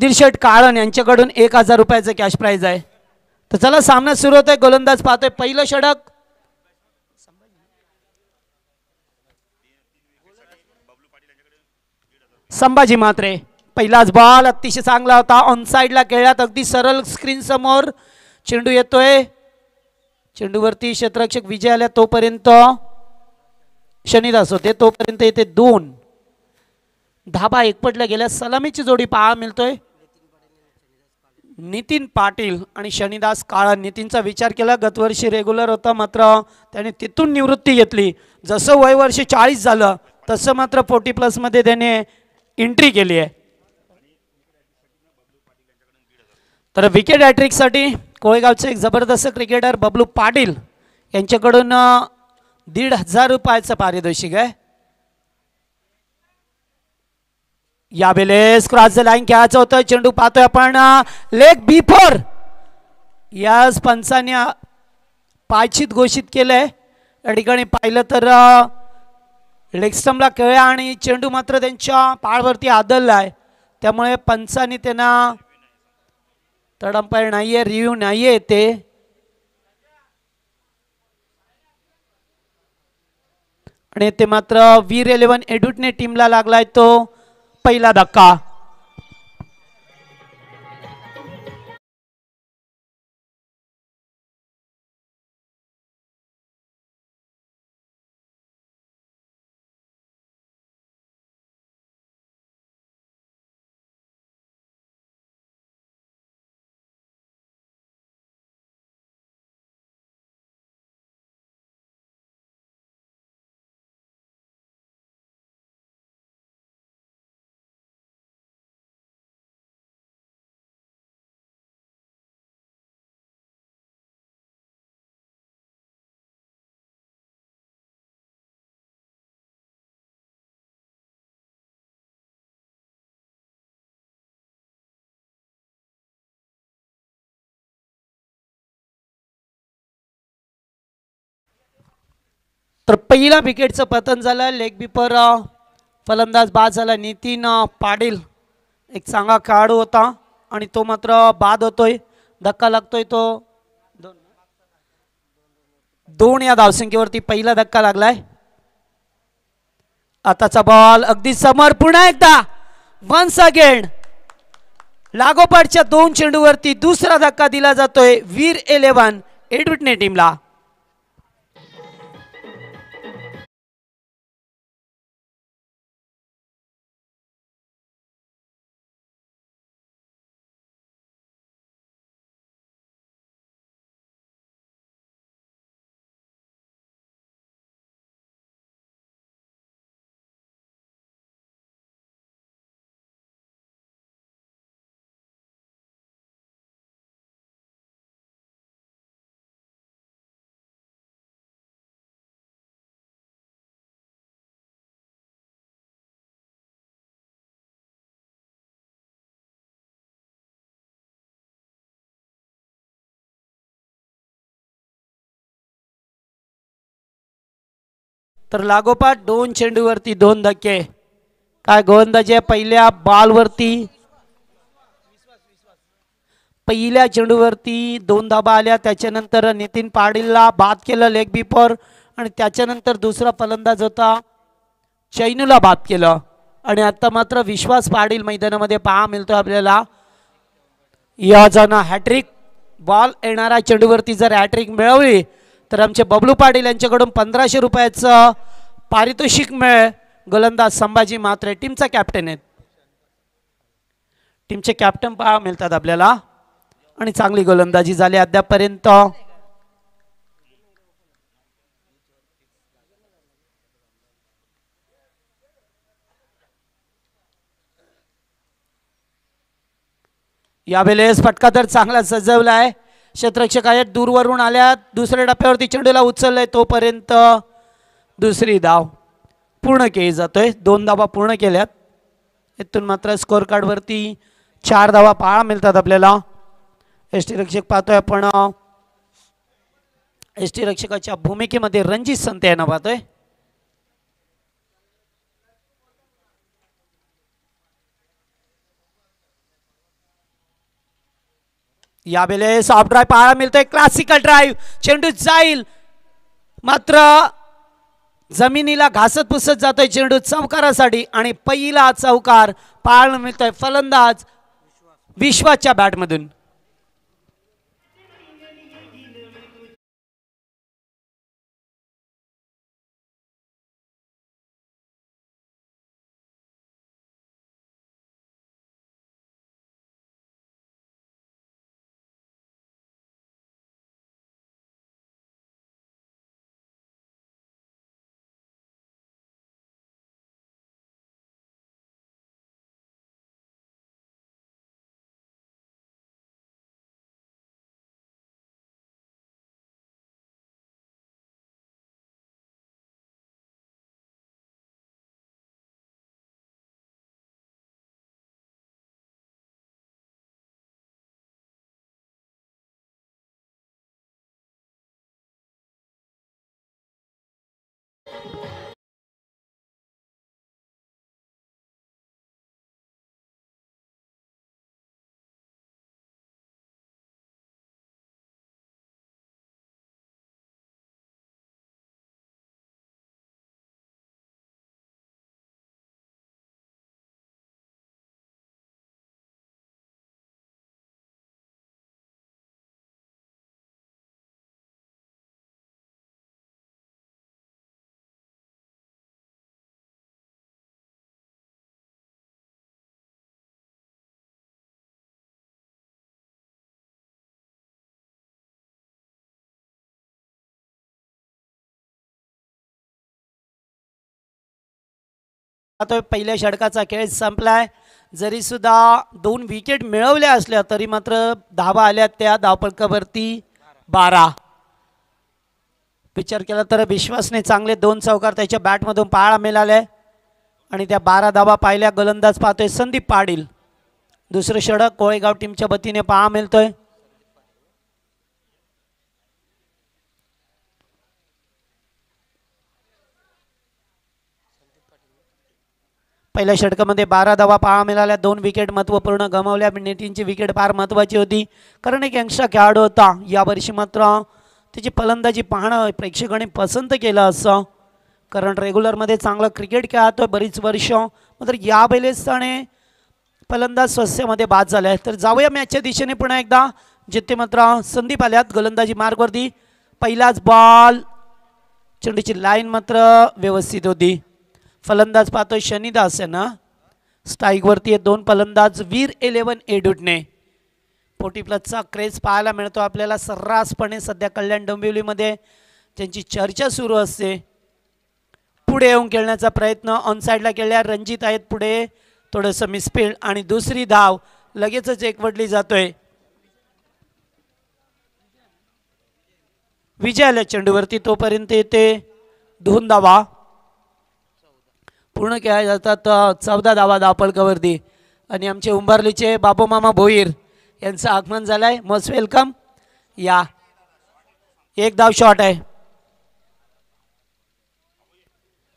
दीडशेट काळन यांच्याकडून एक हजार रुपयाचं कॅश प्राईज आहे तर चला सामना सुरू होतोय गोलंदाज पाहतोय पहिलं षडक संभाजी मात्रे पहिलाच बॉल अतिशय चांगला होता ऑन साईडला खेळ्यात अगदी सरळ स्क्रीन समोर चेंडू येतोय चेंडूवरती क्षेत्ररक्षक विजय आल्या तोपर्यंत शनिदास होते तोपर्यंत येते दोन धाबा एकपटल्या गेल्या सलामीची जोडी पाहा मिळतोय नितीन पाटील आणि शनिदास काळा नितीनचा विचार केला गतवर्षी रेग्युलर होता मात्र त्याने तिथून निवृत्ती घेतली जसं वय चाळीस झालं तसं मात्र फोर्टी प्लसमध्ये त्याने एंट्री केली आहे तर विकेट हॅट्रिकसाठी कोळेगावचे एक जबरदस्त क्रिकेटर बबलू पाटील यांच्याकडून दीड हजार रुपयाचं पारितोषिक आहे या बेलेस क्रॉस द लाईन खेळायचं होतं चेंडू पाहतोय आपण लेग बिफोर याच पंचाने पायचित घोषित केलंय या ठिकाणी पाहिलं तर लेगस्टमला खेळ आणि चेंडू मात्र त्यांच्या पाळवरती आदरला आहे त्यामुळे पंचाने त्यांना तडंपाय नाहीये रिव्ह्यू नाही ते आणि ते मात्र वीर इलेव्हन एडुटने टीमला लागलाय तो पहिला धक्का तर पहिला विकेटचं पतन झालं लेग बिपर फलंदाज बाद झाला नितीन पाटील एक चांगला खेळाडू होता आणि तो मात्र बाद होतोय धक्का लागतोय तो दोन दोन या धावसंख्येवरती पहिला धक्का लागलाय आताचा बॉल अगदी समोर पुन्हा एकदा वन्स अगेन लागोपाठच्या दोन चेंडूवरती दुसरा धक्का दिला जातोय वीर इलेव्हन एडविटने टीमला तर लागोपाठ दोन चेंडूवरती दोन धक्के काय गोलंदाजी पहिल्या विश्वास पहिल्या चेंडूवरती दोन धाबा आल्या त्याच्यानंतर नितीन पाडीलला बाद केलं लेग बिफोर आणि त्याच्यानंतर दुसरा फलंदाज होता चैनूला बाद केलं आणि आता मात्र विश्वास पाडील मैदानामध्ये पहा मिळतो आपल्याला या जण हॅट्रिक बॉल येणाऱ्या चेंडूवरती जर हॅट्रिक मिळवली तर आमचे बबलू पाटील यांच्याकडून पंधराशे रुपयाचं पारितोषिक मिळेल गोलंदाज संभाजी मात्रे टीमचा कॅप्टन आहेत टीमचे कॅप्टन पहा मिळतात आपल्याला आणि चांगली गोलंदाजी झाली अद्यापपर्यंत यावेळेस फटका तर चांगला सजवला क्षेत्ररक्षक आहेत दूरवरून आल्यात दुसऱ्या टप्प्यावरती चेंडूला उचललंय तोपर्यंत दुसरी धाव पूर्ण केली जातोय दोन धावा पूर्ण केल्यात इथून मात्र स्कोअर कार्डवरती चार धावा पाळा मिळतात आपल्याला एस टी रक्षक पाहतोय आपण एस टी रक्षकाच्या भूमिकेमध्ये रणजित संत यांना पाहतोय या वेळे सॉफ्ट ड्राईव्ह पाहायला मिळतोय क्लासिकल ड्राईव्ह चेंडू जाईल मात्र जमिनीला घासत पुसत जातोय चेंडू चौकारासाठी आणि पहिला चौकार पाहायला मिळतोय फलंदाज विश्वाच्या बॅटमधून तो पहिल्या षटकाचा खेळ संपलाय जरीसुद्धा दोन विकेट मिळवल्या असल्या तरी मात्र धावा आल्या त्या धावपळकावरती बारा विचार केला तर विश्वासने चांगले दोन चौकार त्याच्या बॅटमधून पाळा मिळाले आणि त्या बारा धावा पाहिल्या गोलंदाज पाहतोय संदीप पाडील दुसरं षडक कोळेगाव टीमच्या वतीने पाहा मिळतोय पहिल्या षटकामध्ये बारा धावा पाहा मिळाल्या दोन विकेट महत्त्वपूर्ण गमावल्या नेटींची विकेट फार महत्त्वाची होती कारण एक यंगस्टर खेळाडू होता यावर्षी मात्र त्याची फलंदाजी पाहणं प्रेक्षकांनी पसंत केलं असं कारण रेग्युलरमध्ये चांगलं क्रिकेट खेळतोय बरीच वर्ष मात्र या त्याने फलंदाज स्वस्यामध्ये बाद झाला आहे तर जाऊया मॅचच्या दिशेने पुन्हा एकदा जिथे मात्र संदीप आल्यात गोलंदाजी मार्गवरती पहिलाच बॉल चंडीची लाईन मात्र व्यवस्थित होती फलंदाज पाहतोय शनिदास आहे ना स्ट्राईकवरती आहे दोन फलंदाज वीर इलेवन एडुडने फोर्टी प्लसचा क्रेज पाहायला मिळतो आपल्याला सर्रासपणे सध्या कल्याण डोंबिवलीमध्ये त्यांची चर्चा सुरू असते पुढे येऊन खेळण्याचा प्रयत्न ऑन साईडला केल्या रणजित आहेत पुढे थोडंसं मिस्पीड आणि दुसरी धाव लगेचच एकवडली जातोय विजयाला चेंडूवरती तोपर्यंत येते दोन धावा पूर्ण केल्या जातात चौदा धावा धावपळकावरती आणि आमचे उंबारलीचे मामा भोईर यांचं आगमन झालं आहे मस्ट वेलकम या एक धाव शॉट आहे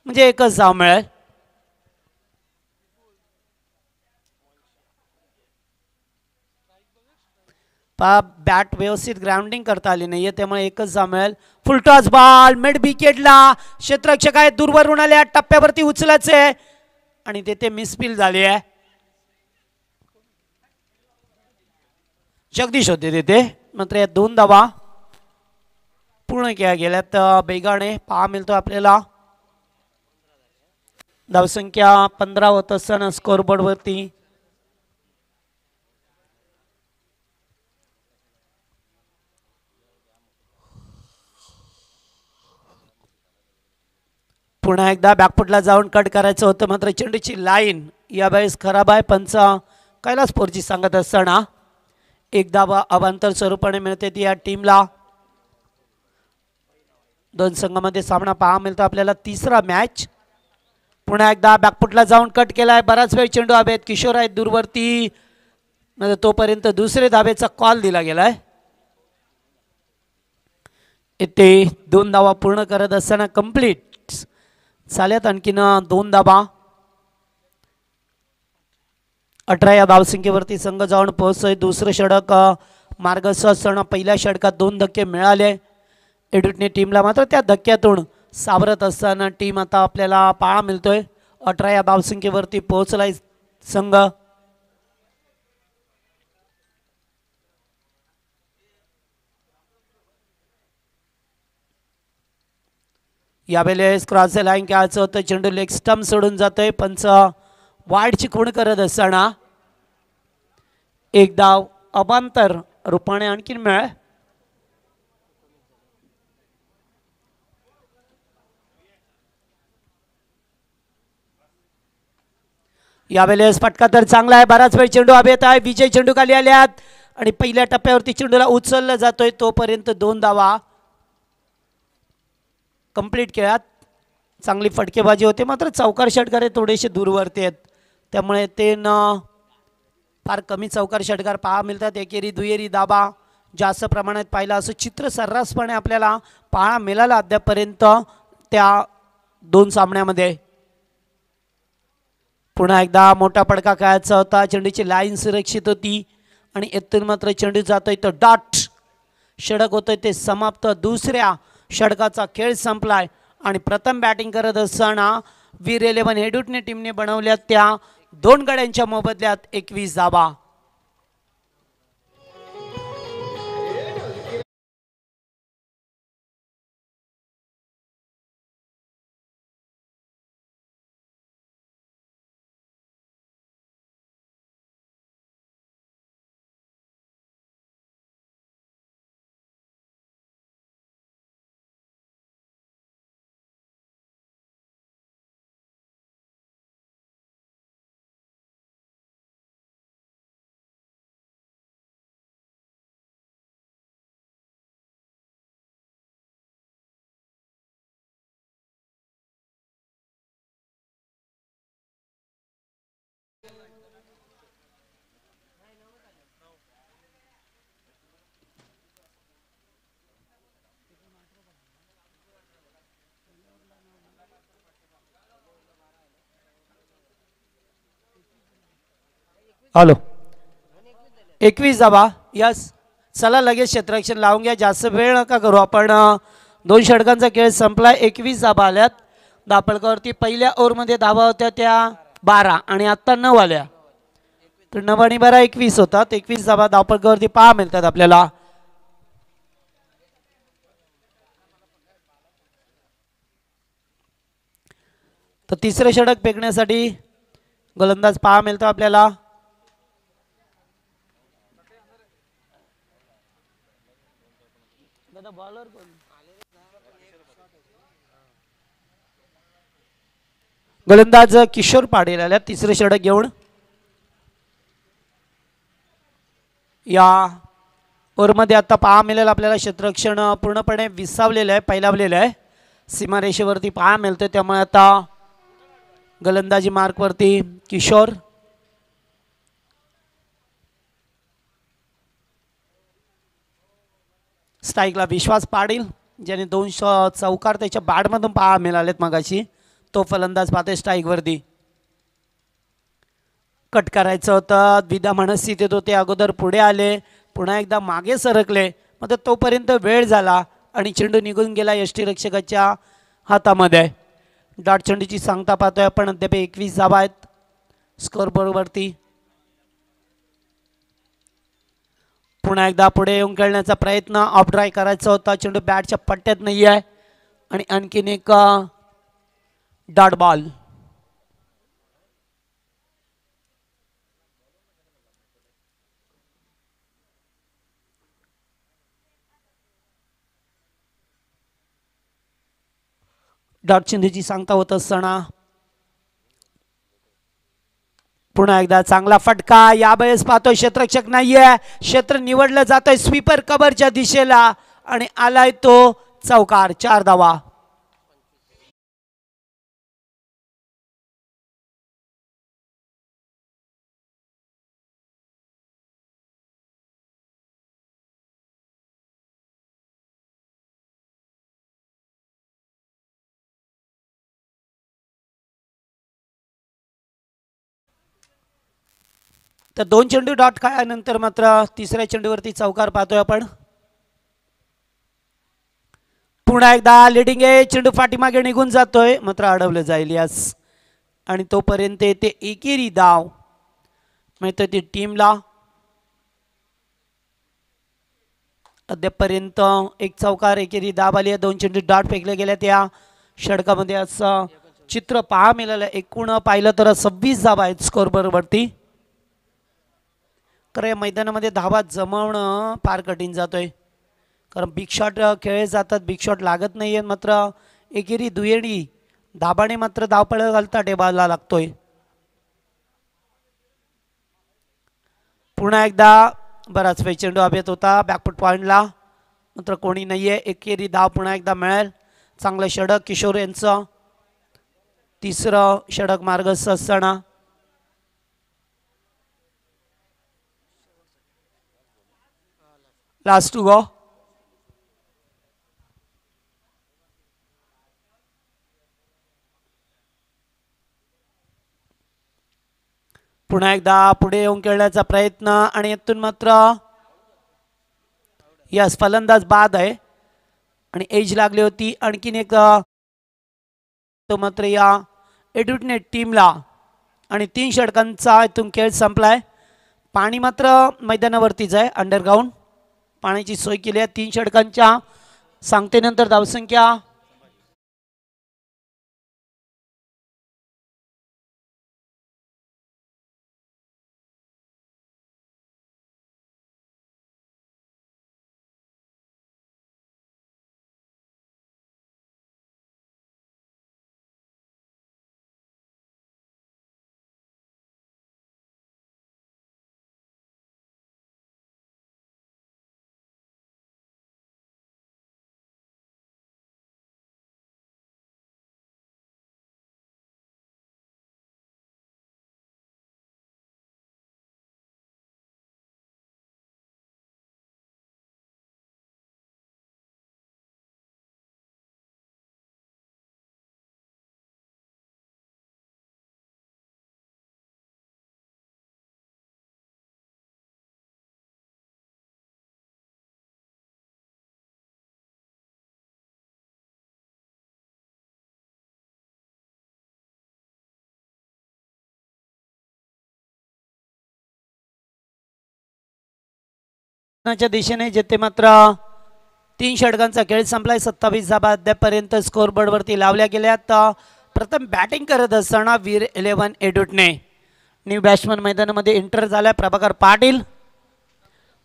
म्हणजे एकच धाव मिळेल पा बॅट व्यवस्थित ग्राउंडिंग करता आली नाहीये त्यामुळे एकच जा मिळेल फुलटॉस बॉल मिड विकेटला क्षेत्ररक्षक आहे दूरवर आल्या टप्प्यावरती उचलायचे आहे आणि तेथे मिसफिल झाली आहे जगदीश होते तेथे मात्र या दोन धावा पूर्ण केल्या गेल्यात बेगाने पहा मिळतो आपल्याला धावसंख्या पंधरा होत असताना वरती पुन्हा एकदा बॅकफुटला जाऊन कट करायचं होतं मात्र चेंडूची लाईन यावेळेस खराब आहे पंच कैलास जी सांगत असताना एक धावा अवांतर स्वरूपाने मिळते ती या टीमला दोन संघामध्ये सामना पहा मिळतो आपल्याला तिसरा मॅच पुन्हा एकदा बॅकफुटला जाऊन कट केला आहे बराच वेळ चेंडू आहेत किशोर आहेत दूरवरती तोपर्यंत दुसरे धाबेचा कॉल दिला गेलाय इथे दोन धावा पूर्ण करत असताना कंप्लीट चालत आणखीन दोन दाबा अठरा या धावसंख्येवरती संघ जाऊन पोहोचतोय दुसरं षडक मार्गस्थ सण पहिल्या षडकात दोन धक्के मिळाले एडुटने टीमला मात्र त्या धक्क्यातून सावरत असताना टीम आता आपल्याला पाळा मिळतोय अठरा या धावसंख्येवरती पोहोचलाय संघ यावेळेस क्रॉस लाईन खेळायचं होतं चेंडू लेग स्टम्प सोडून जातोय पंच वाढची चिकवण करत असताना एकदा अबांतर रुपाने आणखीन मिळ यावेळेस फटका तर चांगला आहे बराच वेळ चेंडू हवेत आहे विजय चेंडू खाली आल्यात आणि पहिल्या टप्प्यावरती चेंडूला उचललं जातोय तोपर्यंत दोन धावा कंप्लीट खेळात चांगली फटकेबाजी होते मात्र चौकार हे थोडेसे दूरवरती आहेत त्यामुळे ते न फार कमी चौकार षटकार पाहा मिळतात एकेरी दुहेरी दाबा जास्त प्रमाणात पाहिला असं चित्र सर्रासपणे आपल्याला पाहा मिळाला अद्यापर्यंत त्या दोन सामन्यामध्ये पुन्हा एकदा मोठा पडका खेळायचा होता चेंडूची लाईन सुरक्षित होती आणि येथून मात्र चेंडू जातोय तर डॉट षडक होतोय ते समाप्त दुसऱ्या षडकाचा खेळ संपलाय आणि प्रथम बॅटिंग करत असताना वीर इलेव्हन हेडूटने टीमने बनवल्या त्या दोन गड्यांच्या मोबदल्यात एकवीस धावा हॅलो एकवीस जावा यस चला लगेच क्षेत्ररक्षण लावून घ्या जास्त वेळ नका करू आपण दोन षटकांचा खेळ संपला एकवीस जाबा आल्यात दापडकावरती पहिल्या ओव्हरमध्ये धावा होत्या त्या बारा आणि आत्ता नऊ आल्या तर नऊ आणि बारा एकवीस होतात एकवीस धावा पहा मिळतात आपल्याला तर तिसरे षडक फेकण्यासाठी गोलंदाज पहा मिळतो आपल्याला बॉलर गोलंदाज किशोर आल्या तिसरं षडक घेऊन या ओव्हरमध्ये आता पहा मिळेल आपल्याला क्षेत्ररक्षण पूर्णपणे विसावलेलं आहे पहिलावलेलं आहे सीमारेषेवरती पहा मिळतं त्यामुळे आता गोलंदाजी मार्कवरती किशोर स्ट्राईकला विश्वास पाडील ज्याने दोन चौकार त्याच्या बाडमधून पहा मिळालेत मगाशी तो फलंदाज पाहते स्ट्राईकवरती कट करायचं होतं द्विधा म्हणत स्थितीत होते अगोदर पुढे आले पुन्हा एकदा मागे सरकले मग तोपर्यंत वेळ झाला आणि चेंडू निघून गेला रक्षकाच्या हातामध्ये डॉट चेंडूची सांगता पाहतोय आपण अद्याप एकवीस धावा आहेत स्कोर पुन्हा एकदा पुढे येऊन खेळण्याचा प्रयत्न ऑफ ड्राय करायचा होता चेंडू बॅटच्या पट्ट्यात नाही आहे आणि आणखीन एक डॉट बॉल डॉट शिंदेजी सांगता होता सणा पुन्हा एकदा चांगला फटका या यावेळेस पाहतोय क्षेत्रक्षक नाहीये क्षेत्र निवडलं जातोय स्वीपर कबरच्या दिशेला आणि आलाय तो चौकार चार दावा. तर दोन चेंडू डॉट काय नंतर मात्र तिसऱ्या चेंडूवरती चौकार पाहतोय आपण पुन्हा एकदा लिडिंग आहे चेंडू पाठीमागे निघून जातोय मात्र अडवलं जाईल यास आणि तोपर्यंत येते एकेरी दाव मिळतो ती टीमला अद्यापर्यंत एक चौकार एकेरी दाब आली आहे दोन चेंडू डॉट फेकले गेल्या त्या षडकामध्ये असं चित्र पहा मिळालं एकूण पाहिलं तर सव्वीस दाब आहेत स्कोर बरोबरती कारण या मैदानामध्ये धावा जमवणं फार कठीण जातोय कारण बिग शॉट खेळले जातात बिग शॉट लागत नाही आहेत मात्र एकेरी दुयेरी धाबाने मात्र धावपळ घालता टेबाला लागतोय पुन्हा एकदा बराच वेळ चेंडू अभ्यात होता बॅकफुट पॉईंटला मात्र कोणी नाही आहे एकेरी धाव पुन्हा एकदा मिळेल चांगलं षडक किशोर यांचं तिसरं षडक मार्ग ससणा Last टू गो पुन्हा एकदा पुढे येऊन खेळण्याचा प्रयत्न आणि यातून मात्र यस फलंदाज बाद आहे आणि एज लागली होती आणखीन एक तो मात्र या एडुटनेट टीमला आणि तीन षटकांचा इथून खेळ संपलाय पाणी मात्र मैदानावरतीच आहे अंडरग्राऊंड पाण्याची सोय केली आहे तीन षटकांच्या नंतर धावसंख्या च्या दिशेने जेथे मात्र तीन षटकांचा खेळ संपलाय सत्तावीस स्कोर बोर्ड वरती लावल्या गेल्यात प्रथम बॅटिंग करत असताना वीर इलेव्हन एडुटने न्यू बॅट्समन मैदानामध्ये एंटर झाला प्रभाकर पाटील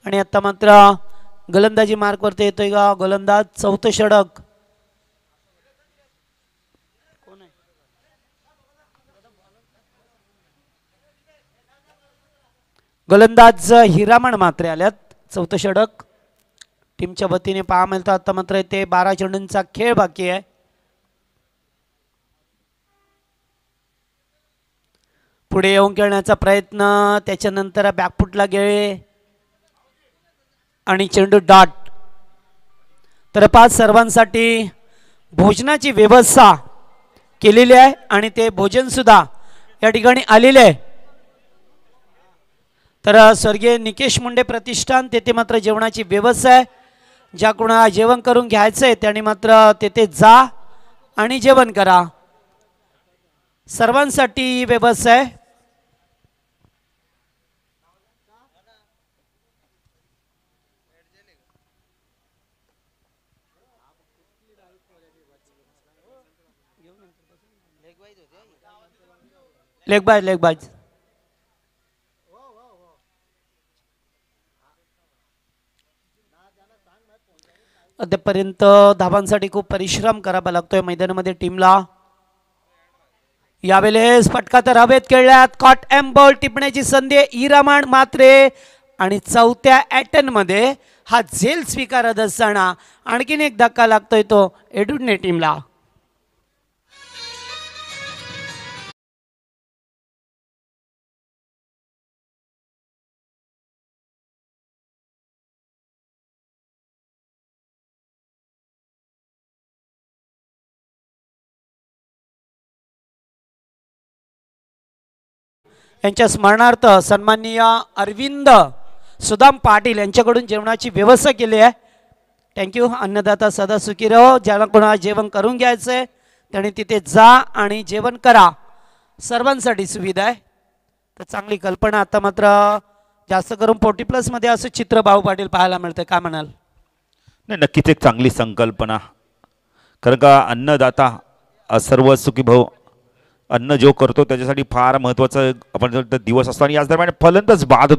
आणि आता मात्र गोलंदाजी मार्कवरती येतोय का गोलंदाज चौथ षडक गोलंदाज हिरामण मात्र आल्यात चौथं षडक टीमच्या वतीने पहा मिळतं आता मात्र येथे बारा चेंडूंचा खेळ बाकी आहे पुढे येऊन खेळण्याचा प्रयत्न त्याच्यानंतर बॅकफुटला गेले आणि चेंडू डॉट तर पाच सर्वांसाठी भोजनाची व्यवस्था केलेली आहे आणि ते भोजनसुद्धा या ठिकाणी आलेले आहे तर स्वर्गीय निकेश मुंडे प्रतिष्ठान तेथे मात्र जेवणाची व्यवस्था आहे ज्या कुणा जेवण करून घ्यायचं आहे त्याने मात्र तेथे जा आणि जेवण करा सर्वांसाठी व्यवस्था आहे लेखबाज लेखबाज अद्यापर्यंत धाबांसाठी खूप परिश्रम करावा लागतोय मैदानामध्ये टीमला यावेळेस फटका तर हवेत खेळल्यात कॉट एम बॉल टिपण्याची संधी इरामाण मात्रे आणि चौथ्या ॲटनमध्ये हा झेल स्वीकारत असताना आणखीन एक धक्का लागतोय तो एडुडने टीमला यांच्या स्मरणार्थ सन्माननीय अरविंद सुदाम पाटील यांच्याकडून जेवणाची व्यवस्था केली आहे थँक्यू अन्नदाता सदा सुखी रहो ज्याला कोणाला जेवण करून घ्यायचं आहे त्याने तिथे जा आणि जेवण करा सर्वांसाठी सुविधा आहे तर चांगली कल्पना आता मात्र जास्त करून फोर्टी प्लसमध्ये असं चित्र भाऊ पाटील पाहायला मिळतं काय म्हणाल नाही नक्कीच एक चांगली संकल्पना कारण का अन्नदाता सर्व सुखी भाऊ अन्न जो करतो त्याच्यासाठी फार महत्त्वाचं आपण दिवस असतो आणि याच दरम्यान फलंदाज बाद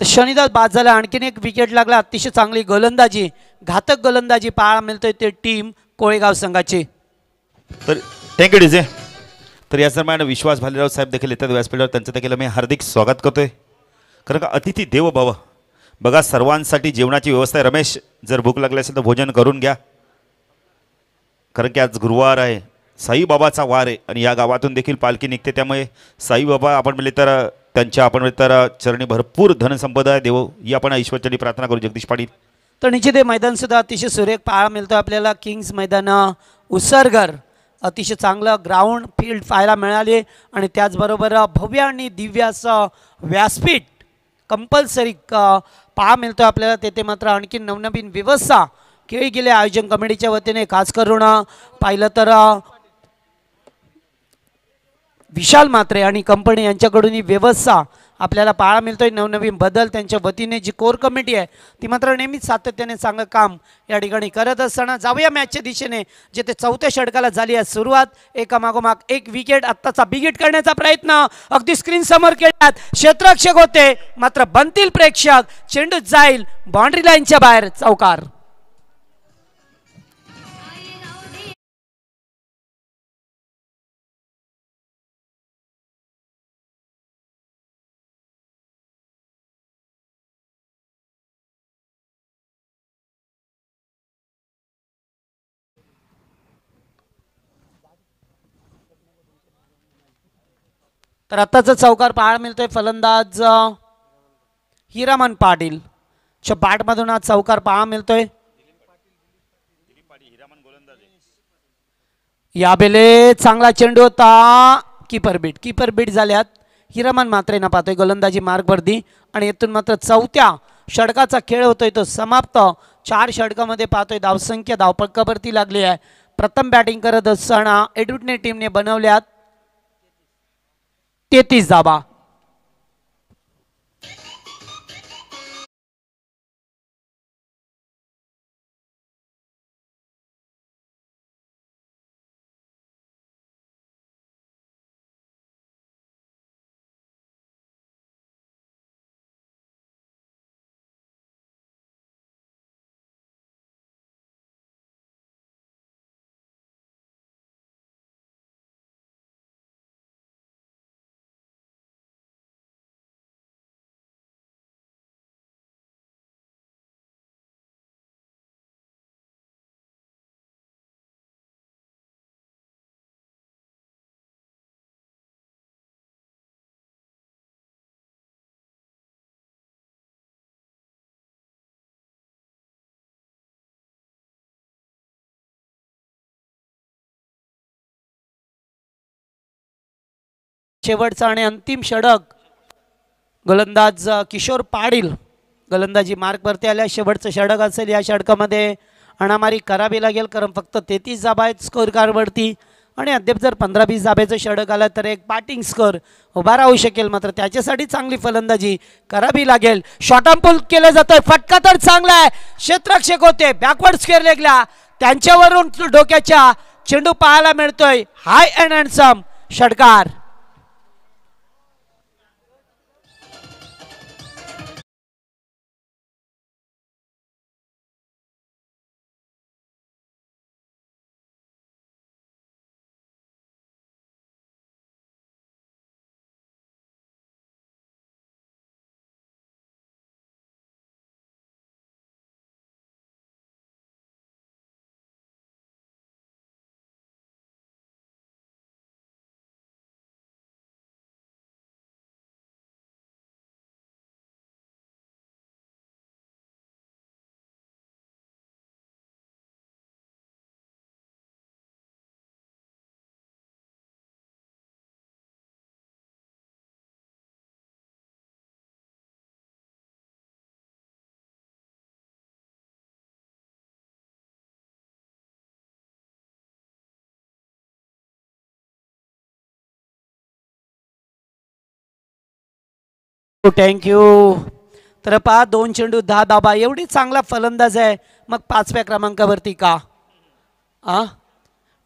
तर शनिदास बाद झाला आणखीन एक विकेट लागला अतिशय चांगली गोलंदाजी घातक गोलंदाजी पाहायला मिळतोय ते टीम कोळेगाव संघाची तर थँक्यू डीजे तर याच दरम्यान विश्वास भालेराव साहेब देखील येतात व्यासपीठावर त्यांचं देखील मी हार्दिक स्वागत करतोय कारण का अतिथी देव भाव बघा सर्वांसाठी जेवणाची व्यवस्था आहे रमेश जर भूक लागली असेल तर भोजन करून घ्या कारण की आज गुरुवार आहे साईबाबाचा वार आहे आणि या गावातून देखील पालखी निघते त्यामुळे साईबाबा आपण म्हणले तर त्यांच्या आपण म्हणले तर चरणी भरपूर धनसंपदा आहे देव ही आपण ईश्वरचरणी प्रार्थना करू जगदीश पाटील तर निश्चित हे मैदानसुद्धा अतिशय सुरेख पाहायला मिळतो आपल्याला किंग्स मैदान उसरगर अतिशय चांगलं ग्राउंड फील्ड पाहायला मिळाले आणि त्याचबरोबर भव्य आणि दिव्यास व्यासपीठ कंपल्सरी पाहा मिळतो आपल्याला तेथे मात्र आणखी नवनवीन व्यवस्था केळी गेले आयोजन कमिटीच्या वतीने खास करून पाहिलं तर विशाल मात्रे आणि कंपनी यांच्याकडून ही व्यवस्था आपल्याला पाहायला मिळतोय नवनवीन बदल त्यांच्या वतीने जी कोर कमिटी आहे ती मात्र नेहमीच सातत्याने चांगलं काम या ठिकाणी करत असताना जाऊया मॅचच्या दिशेने जेथे चौथ्या षटकाला झाली आहे सुरुवात एकामागोमाग एक विकेट आत्ताचा बिगेट करण्याचा प्रयत्न अगदी स्क्रीन समोर केल्यात क्षेत्ररक्षक होते मात्र बनतील प्रेक्षक चेंडू जाईल बाउंड्री लाईनच्या बाहेर चौकार तर आत्ताचा चौकार पाहायला मिळतोय फलंदाज हिरामन पाटील च्या मधून आज चौकार पाहायला मिळतोय या बेले चांगला चेंडू होता किपर बीट किपर बीट झाल्यात हिरामन मात्र ना पाहतोय गोलंदाजी मार्गवर्दी आणि येथून मात्र चौथ्या षडकाचा खेळ होतोय तो समाप्त चार षडकामध्ये पाहतोय धावसंख्या धावपक्कावरती लागली आहे प्रथम बॅटिंग करत असताना एडविटने टीमने बनवल्यात तेहतीस जावा शेवटचा आणि अंतिम षडक गोलंदाज किशोर पाडील गोलंदाजी मार्कवरती आल्या शेवटचं षडक असेल या षडकामध्ये अणामारी करावी लागेल कारण फक्त तेहतीस जाबा आहेत स्कोअर कार्डवरती आणि अद्याप जर पंधरा वीस जाब्याचं षडक आलं तर एक बॅटिंग स्कोर उभा राहू शकेल मात्र त्याच्यासाठी चांगली फलंदाजी करावी लागेल पुल केलं जातोय फटका तर चांगला आहे क्षेत्रक्षक होते बॅकवर्ड स्केअर लेगला त्यांच्यावरून डोक्याच्या चेंडू पाहायला मिळतोय हाय अँड सम षडकार थँक्यू तर पहा दोन चेंडू दहा दाबा एवढी चांगला फलंदाज आहे मग पाचव्या क्रमांकावरती का आ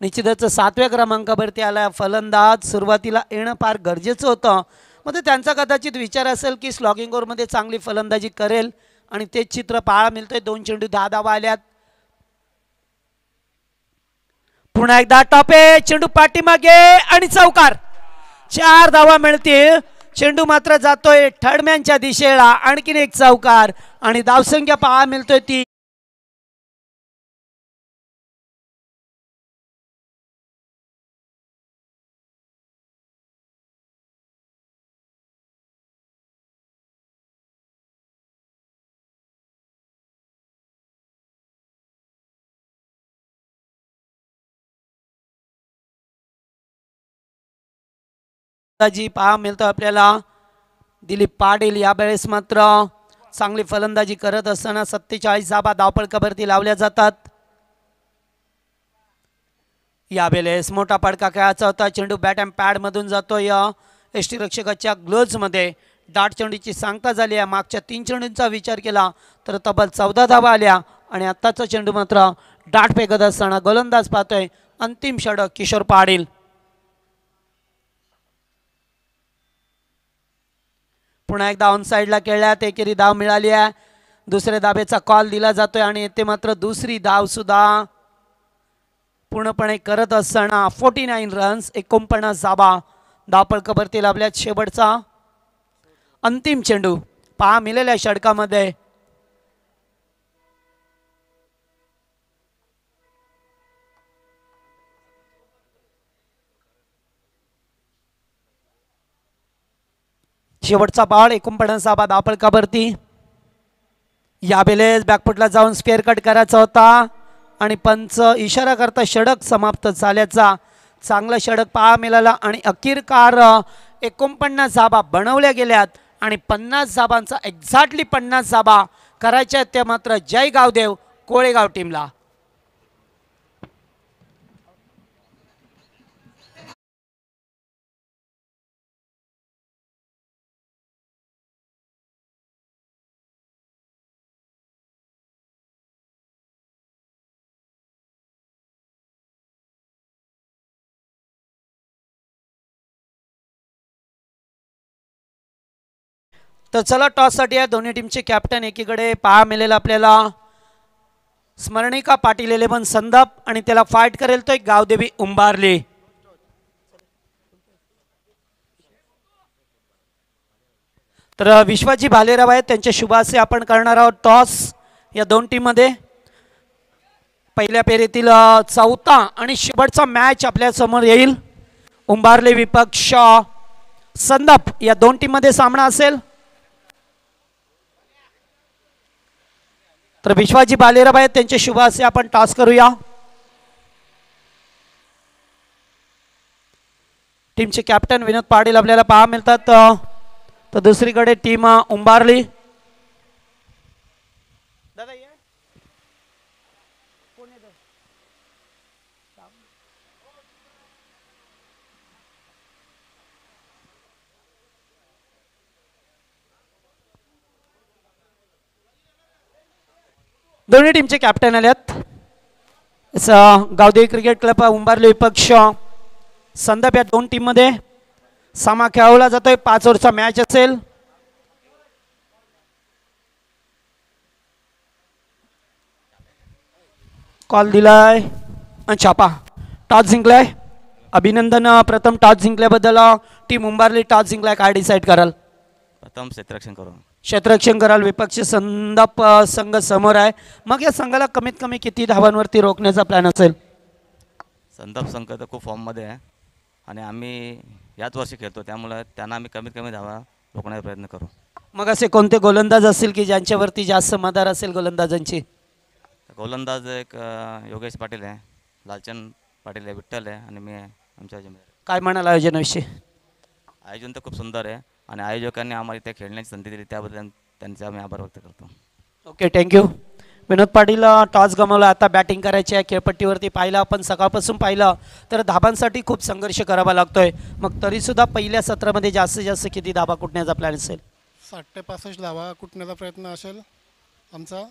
निश्चितच सातव्या क्रमांकावरती आला फलंदाज सुरुवातीला येणं फार गरजेचं होतं मग त्यांचा कदाचित विचार असेल की स्लॉगिंग ओव्हरमध्ये चांगली फलंदाजी करेल आणि तेच चित्र पाहायला मिळतंय दोन चेंडू दहा धाबा आल्यात पुन्हा एकदा टॉपे चेंडू पाठीमागे आणि चौकार चार धावा मिळतील चेंडू मात्र जातोय ठडम्यांच्या दिशेला आणखीन एक चौकार आणि धावसंख्या पाहा मिळतोय ती फलंदाजी पहा मिळतो आपल्याला दिलीप पाटील यावेळेस मात्र चांगली फलंदाजी करत असताना सत्तेचाळीस धाबा धावपळ कबरती लावल्या जातात यावेळेस मोठा पडका खेळाचा होता चेंडू बॅट अँड पॅडमधून जातो या टी रक्षकाच्या मध्ये दाट चेंडूची सांगता झाली आहे मागच्या तीन चेंडूंचा विचार केला तर तब्बल चौदा धावा आल्या आणि आत्ताचा चेंडू मात्र डाट फेकत असताना गोलंदाज पाहतोय अंतिम षडक किशोर पाडील पुन्हा एकदा ऑन साईडला खेळल्यात एकेरी धाव मिळाली आहे दुसऱ्या धाबेचा कॉल दिला जातोय आणि येथे मात्र दुसरी धाव सुद्धा पूर्णपणे करत असताना फोर्टी नाईन रन्स एकोणपन्नास धाबा कबरतील लाभल्यात शेवटचा अंतिम चेंडू पहा मिलेल्या षटकामध्ये शेवटचा बाळ एकोणपन्नास बाद धापडकावरती या बेलेस बॅकफुटला जाऊन स्क्वेअर कट करायचा होता आणि पंच इशारा करता षडक समाप्त झाल्याचा चांगला षडक पहा मिळाला आणि अखेरकार एकोणपन्नास जाबा बनवल्या गेल्यात आणि पन्नास जाबांचा एक्झॅक्टली पन्नास जाबा करायच्या आहेत त्या मात्र जय गावदेव कोळेगाव टीमला तर चला टॉससाठी या दोन्ही टीमचे कॅप्टन एकीकडे पहा मिळेल आपल्याला स्मरणिका पाटील इलेवन संदप आणि त्याला फाईट करेल तो एक गावदेवी उंबारली तर विश्वाजी भालेराव आहेत त्यांच्या शुभासे आपण करणार आहोत टॉस या दोन टीममध्ये पहिल्या फेरीतील चौथा आणि शेवटचा मॅच आपल्यासमोर येईल उंबारले विपक्ष संदप या दोन टीममध्ये सामना असेल तर विश्वाजी बालेराब आहेत त्यांचे शुभ असे आपण टास्क करूया टीमचे कॅप्टन विनोद पाटील आपल्याला पाहा मिळतात तर दुसरीकडे टीम उंबारली दोन्ही टीमचे कॅप्टन आहेत गावदेवी क्रिकेट क्लब उंबारले विपक्ष संदर्भ या दोन टीममध्ये सामा खेळवला जातोय पाच ओव्हरचा मॅच असेल कॉल दिलाय छापा टॉस जिंकलाय अभिनंदन प्रथम टॉस जिंकल्याबद्दल टीम उंबारली टॉस जिंकलाय काय डिसाईड कराल प्रथम क्षेत्ररक्षण करू क्षेत्ररक्षण कराल विपक्ष संदप संघ समोर आहे मग या संघाला कमीत कमी किती धावांवरती रोखण्याचा प्लॅन असेल संताप संघ तर खूप फॉर्ममध्ये आहे आणि आम्ही याच वर्षी खेळतो त्यामुळे त्यांना आम्ही कमीत कमी धावा रोखण्याचा प्रयत्न करू मग असे कोणते गोलंदाज असतील की ज्यांच्यावरती जास्त मदार असेल गोलंदाजांची गोलंदाज एक योगेश पाटील आहे लालचंद पाटील आहे विठ्ठल आहे आणि मी आमच्या काय म्हणाल आयोजनाविषयी आयोजन तर खूप सुंदर आहे आणि आयोजकांनी आम्हाला इथे खेळण्याची संधी दिली त्याबद्दल त्यांचा आम्ही आभार व्यक्त करतो okay thank you Vinod Patil toss गमावला आता बॅटिंग करायची आहे खेळपट्टीवरती पाहिलं आपण सकाळपासून पाहिलं तर धाबांसाठी खूप संघर्ष करावा लागतोय मग तरीसुद्धा पहिल्या सत्रामध्ये जास्तीत जास्त किती धाबा कुठण्याचा प्लॅन असेल साठ ते पासष्ट धाबा कुठण्याचा प्रयत्न असेल आमचा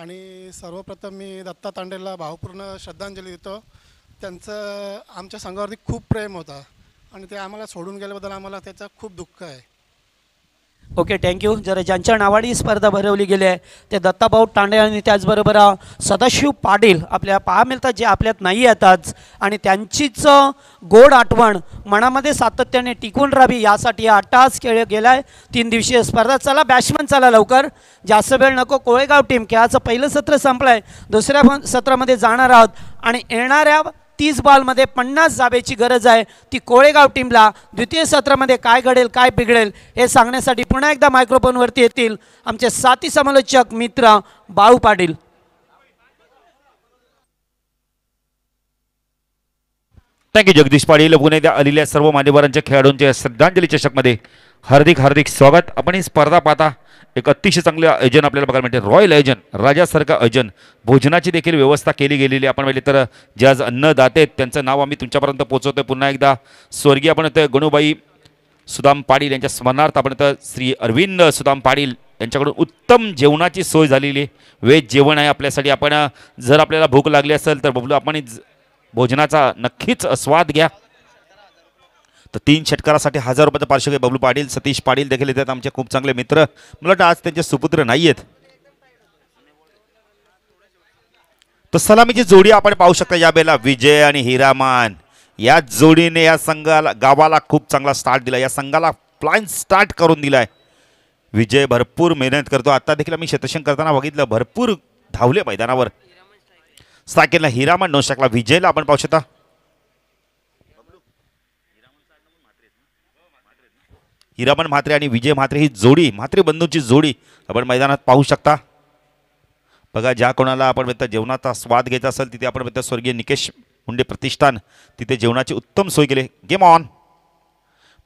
आणि सर्वप्रथम मी दत्ता तांडेला भावपूर्ण श्रद्धांजली देतो त्यांचं आमच्या संघावरती खूप प्रेम होता आणि ते आम्हाला सोडून गेल्याबद्दल आम्हाला त्याचं खूप दुःख आहे ओके थँक्यू जरा ज्यांच्या नावाने स्पर्धा भरवली गेली आहे ते दत्ताभाऊ तांडे आणि त्याचबरोबर सदाशिव पाटील आपल्या पहा मिळतात जे आपल्यात नाही येतात आणि त्यांचीच गोड आठवण मनामध्ये सातत्याने टिकून राहावी यासाठी हा तास खेळ गेला आहे तीन दिवसीय स्पर्धा चला बॅट्समन चला लवकर जास्त वेळ नको कोळेगाव टीम खेळाचं पहिलं सत्र संपलं आहे दुसऱ्या सत्रामध्ये जाणार आहोत आणि येणाऱ्या तीस बॉलमध्ये पन्नास जावेची गरज आहे ती कोळेगाव टीमला द्वितीय सत्रामध्ये काय घडेल काय बिघडेल हे सांगण्यासाठी पुन्हा एकदा मायक्रोफोनवरती येतील आमचे साथी समालोचक मित्र बाळू पाटील थँक्यू जगदीश पाटील पुणे त्या आलेल्या सर्व मान्यवरांच्या खेळाडूंच्या श्रद्धांजली चषकमध्ये हार्दिक हार्दिक स्वागत आपण ही स्पर्धा पाहता एक अतिशय चांगले आयोजन आपल्याला बघायला मिळते रॉयल आयोजन राजासारखं आयोजन भोजनाची देखील व्यवस्था केली गेलेली आपण म्हटले तर जे आज अन्नदाते आहेत त्यांचं नाव आम्ही तुमच्यापर्यंत पोहोचवतोय पुन्हा एकदा स्वर्गीय आपण इथं गणूबाई सुदाम पाटील यांच्या स्मरणार्थ आपण इथं श्री अरविंद सुदाम पाटील यांच्याकडून उत्तम जेवणाची सोय झालेली आहे वेज जेवण आहे आपल्यासाठी आपण जर आपल्याला भूक लागली असेल तर बबलू आपण भोजनाचा नक्कीच स्वाद घ्या तर तीन षटकारासाठी हजार रुपयाचा पार्श्वभूमी बबलू पाटील सतीश पाटील देखील येतात आमचे खूप चांगले मित्र मला वाटतं आज त्यांचे सुपुत्र नाही आहेत तर सलामीची जोडी आपण पाहू शकता या बेला विजय आणि हिरामान या जोडीने या संघाला गावाला खूप चांगला स्टार्ट दिला या संघाला प्लॅन स्टार्ट करून दिलाय विजय भरपूर मेहनत करतो आता देखील आम्ही शतशंग करताना बघितलं भरपूर धावले मैदानावर साकेला हिरामान नोशाकला विजयला आपण पाहू शकता हिरामन म्हात्रे आणि विजय म्हात्रे ही जोडी म्हात्रे बंधूंची जोडी आपण मैदानात पाहू शकता बघा ज्या कोणाला आपण मित्र जेवणाचा स्वाद घ्यायचा असेल तिथे आपण मित्र स्वर्गीय निकेश मुंडे प्रतिष्ठान तिथे जेवणाची उत्तम सोय केली गेम ऑन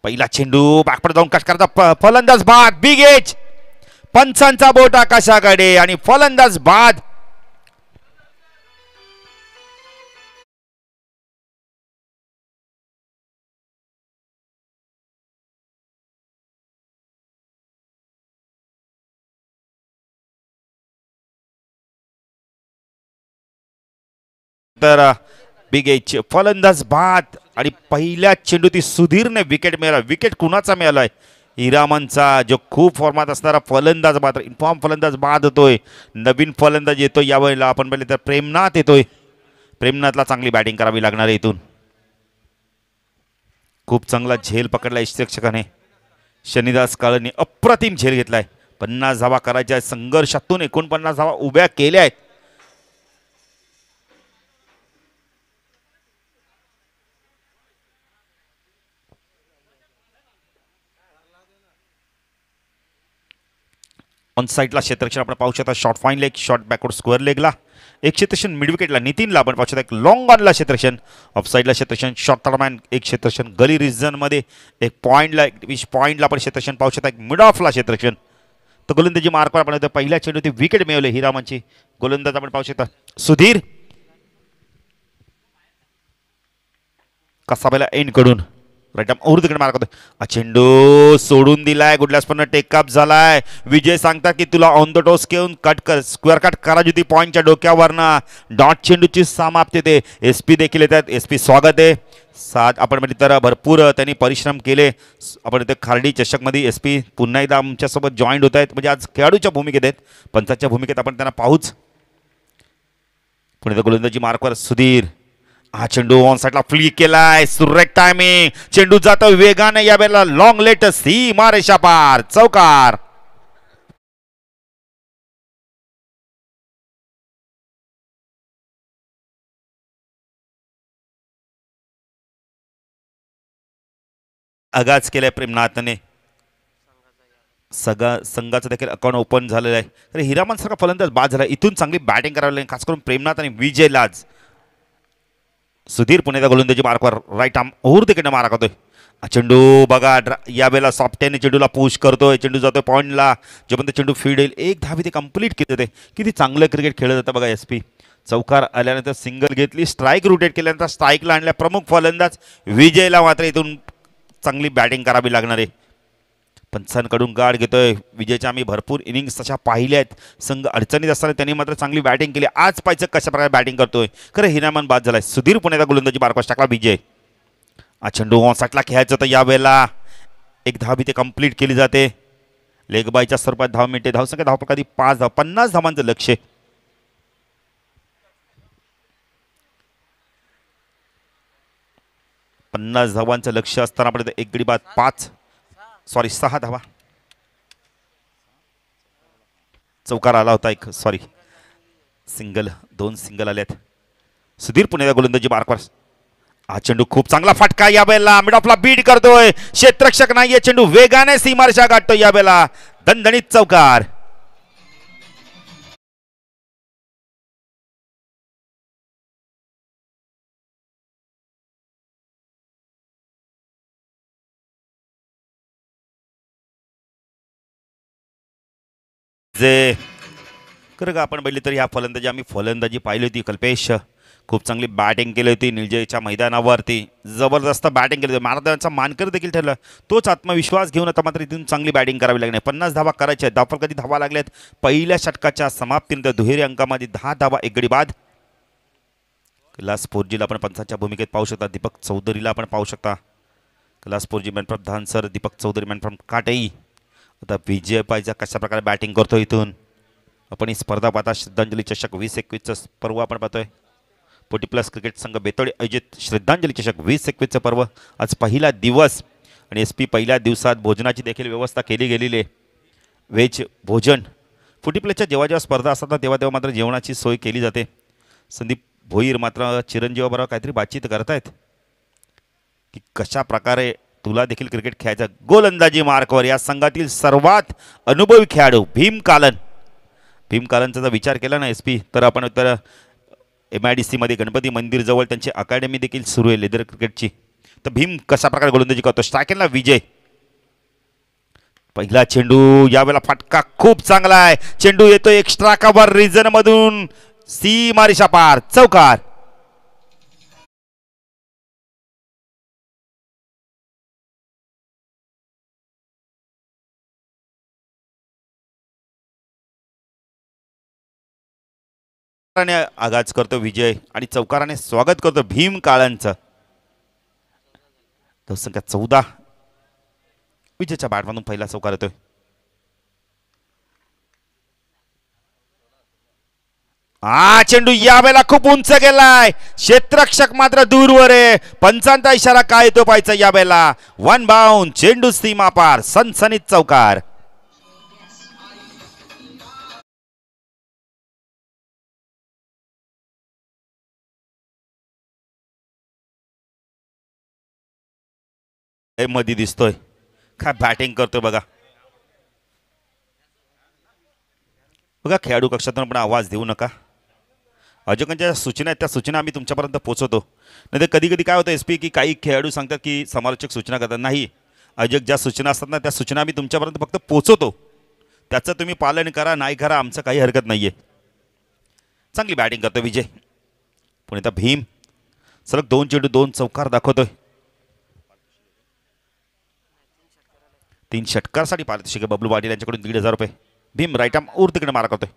पहिला चेंडू बाकपड जाऊन कशकारचा करता फलंदाज बाद बिग पंचांचा बोट आकाशाकडे आणि फलंदाज बाद तर बिग एच फलंदाज बाद आणि पहिल्या चेंडू ती सुधीरने विकेट मिळाला विकेट कुणाचा मिळाला आहे इरामनचा जो खूप फॉर्मात असणारा फलंदाज बाद इन्फॉर्म फलंदाज बाद होतोय नवीन फलंदाज येतोय यावेळेला आपण पहिले तर प्रेमनाथ येतोय प्रेमनाथला चांगली बॅटिंग करावी लागणार आहे इथून खूप चांगला झेल पकडला शिक्षकाने शनिदास काळेने अप्रतिम झेल घेतलाय पन्नास धावा करायच्या संघर्षातून एकोणपन्नास धावा उभ्या केल्या आहेत ऑन साईडला क्षेत्रक्षण आपण पाहू शकता short fine leg short backward square लेगला एक क्षेत्रक्षण मिडविकेटला नितीनला आपण पाहू शकता एक लॉंग ऑनला क्षेत्रक्षण ऑफ साईडला क्षेत्रक्षण शॉर्ट मॅन एक क्षेत्रक्षण गली रिजनमध्ये एक पॉईंटला एक वीस पॉईंटला आपण क्षेत्रक्षण पाहू शकता एक मिड ऑफला क्षेत्रक्षण तर गोलंदाजी मार्कवर आपण पहिल्या ते विकेट मिळवले हिरामांची गोलंदाज आपण पाहू शकता सुधीर कसा पहिला एंड कडून राईट अमृतकडे मारा चेंडू सोडून दिलाय कुठल्याच पण टेकअप झालाय विजय सांगतात की तुला ऑन द टोस घेऊन कट कर स्क्वेअर कट करा जुती पॉईंटच्या डोक्यावरनं डॉट चेंडूची समाप्ती ते एस पी देखील येतात एस पी स्वागत आहे सात आपण म्हणजे तर भरपूर त्यांनी परिश्रम केले आपण इथे खारडी चषकमध्ये एस पी पुन्हा एकदा आमच्यासोबत जॉईंट होत आहेत म्हणजे आज खेळाडूच्या भूमिकेत आहेत पंचाच्या भूमिकेत आपण त्यांना पाहूच पुणे गोलंदाजी मार्कवर सुधीर हा चेंडू ऑन साईडला फ्लिक केलाय सुरेख टायमिंग चेंडू जातो वेगाने या वेळेला लॉंग लेट ही मारेशा पार चौकार आगाज केलाय प्रेमनाथने सगळं संघाचं देखील अकाउंट ओपन झालेलं आहे तर हिरामन सारखा फलंदाज बाद झाला इथून चांगली बॅटिंग करावी लागेल खास करून प्रेमनाथ आणि विजय लाज सुधीर पुणेचा गोलंदाजी मार्कवर राईट आम ओहर तिकडनं मारा करतोय चेंडू बघा ड्रा यावेळेला सॉफ्टने चेंडूला पुश करतोय चेंडू जातोय पॉईंटला जोपर्यंत चेंडू फीड येईल एक धावी ते कंप्लीट केले जाते किती चांगलं क्रिकेट खेळलं जातं बघा एस पी चौकार आल्यानंतर सिंगल घेतली स्ट्राईक रोटेट केल्यानंतर स्ट्राईकला आणल्या प्रमुख फलंदाज विजयला मात्र इथून चांगली बॅटिंग करावी लागणार आहे पंचांकडून गाड घेतोय विजयच्या आम्ही भरपूर इनिंग्स तशा पाहिल्या आहेत संघ अडचणीत असताना त्यांनी मात्र चांगली बॅटिंग केली आज पाहिजे कशाप्रकारे बॅटिंग करतोय खरं हिनामन बाद झालाय सुधीर पुण्याचा गोलंदाजी बारपास टाकला विजय आज चेंडू वॉन्साटला हो, खेळायचं होतं यावेळेला एक धाव इथे कंप्लीट केली जाते लेगबाईच्या स्वरूपात धाव संख्या धावसंख्या प्रकारी पाच धाव पन्नास धावांचं लक्ष पन्नास धावांचं लक्ष असताना आपण एक गडी बाद पाच सॉरी सहा धावा चौकार आला होता एक सॉरी सिंगल दोन सिंगल आहेत सुधीर पुण्याला गोलंदाजी मार्कवर हा चेंडू खूप चांगला फटका या बेला मिडॉफला बीट करतोय क्षेत्रक्षक नाहीये चेंडू वेगाने सीमारशा गाठतोय या बेला दणदणीत चौकार जे खरं का आपण बघितलं तर ह्या फलंदाजी आम्ही फलंदाजी पाहिली होती कल्पेश खूप चांगली बॅटिंग केली होती निर्जयच्या मैदानावरती जबरदस्त बॅटिंग केली होती महाराजांचा मानकर देखील ठरला तोच आत्मविश्वास घेऊन आता मात्र इथून चांगली बॅटिंग करावी लागणार पन्नास धावा करायच्या आहेत दाफल कधी धावा आहेत पहिल्या षटकाच्या समाप्तीनंतर दुहेरी अंकामध्ये दहा धावा एक गडी बाद क्लास फोरजीला आपण पंचाच्या भूमिकेत पाहू शकता दीपक चौधरीला आपण पाहू शकता क्लास फोरजी man from Dhansar Deepak Chaudhary man from काटेई आता विजय पाहिजे कशा प्रकारे बॅटिंग करतो इथून आपण ही स्पर्धा पाहता श्रद्धांजली चषक वीस एकवीसचं पर्व आपण पाहतोय पोटी प्लस क्रिकेट संघ बेतोडी आयोजित श्रद्धांजली चषक वीस एकवीसचं पर्व आज पहिला दिवस आणि एस पी पहिल्या दिवसात भोजनाची देखील व्यवस्था केली गेलेली आहे वेज भोजन फुटीप्लेच्या जेव्हा जेव्हा स्पर्धा असतात तेव्हा तेव्हा मात्र जेवणाची सोय केली जाते संदीप भोईर मात्र चिरंजीवाबरोबर काहीतरी बातचीत करत आहेत की कशा प्रकारे तुला देखील क्रिकेट खेळायचा गोलंदाजी मार्कवर या संघातील सर्वात अनुभवी खेळाडू भीम कालन भीम कालनचा जर विचार केला ना एस पी तर आपण तर एम आय डी सीमध्ये गणपती मंदिरजवळ त्यांची अकॅडमी देखील सुरू आहे लेदर क्रिकेटची तर भीम कशा प्रकारे गोलंदाजी करतो स्टाकेनला विजय पहिला चेंडू यावेळेला फटका खूप चांगला आहे चेंडू येतो एक्स्ट्रा कव्हर रिझन मधून सी मारिशा पार चौकार चौकाराने आगाज करतो विजय आणि चौकाराने स्वागत करतो भीम काळांचं धावसंख्या चौदा विजयच्या बॅटमधून पहिला चौकार येतोय हा चेंडू या वेळेला खूप उंच गेलाय क्षेत्रक्षक मात्र दूरवर आहे पंचांचा इशारा काय येतो पाहिजे या वेळेला वन बाउंड चेंडू सीमा पार सनसनीत चौकार हे मधी दिसतोय काय बॅटिंग करतोय बघा बघा खेळाडू कक्षातून पण आवाज देऊ नका अजोकांच्या सूचना आहेत त्या सूचना आम्ही तुमच्यापर्यंत पोचवतो नाही तर कधी कधी काय होतं एस पी e की काही खेळाडू सांगतात की समालोचक सूचना करतात नाही अजक ज्या सूचना असतात ना त्या सूचना आम्ही तुमच्यापर्यंत फक्त पोचवतो त्याचं तुम्ही पालन करा नाही करा आमचं काही हरकत नाही आहे चांगली बॅटिंग करतो विजय पुणे भीम सलग दोन चेंडू दोन चौकार दाखवतोय तीन षटकारासाठी पारितोषिक बबलू पाटील यांच्याकडून दीड हजार रुपये भीम आर्म उर तिकडे मारा करतोय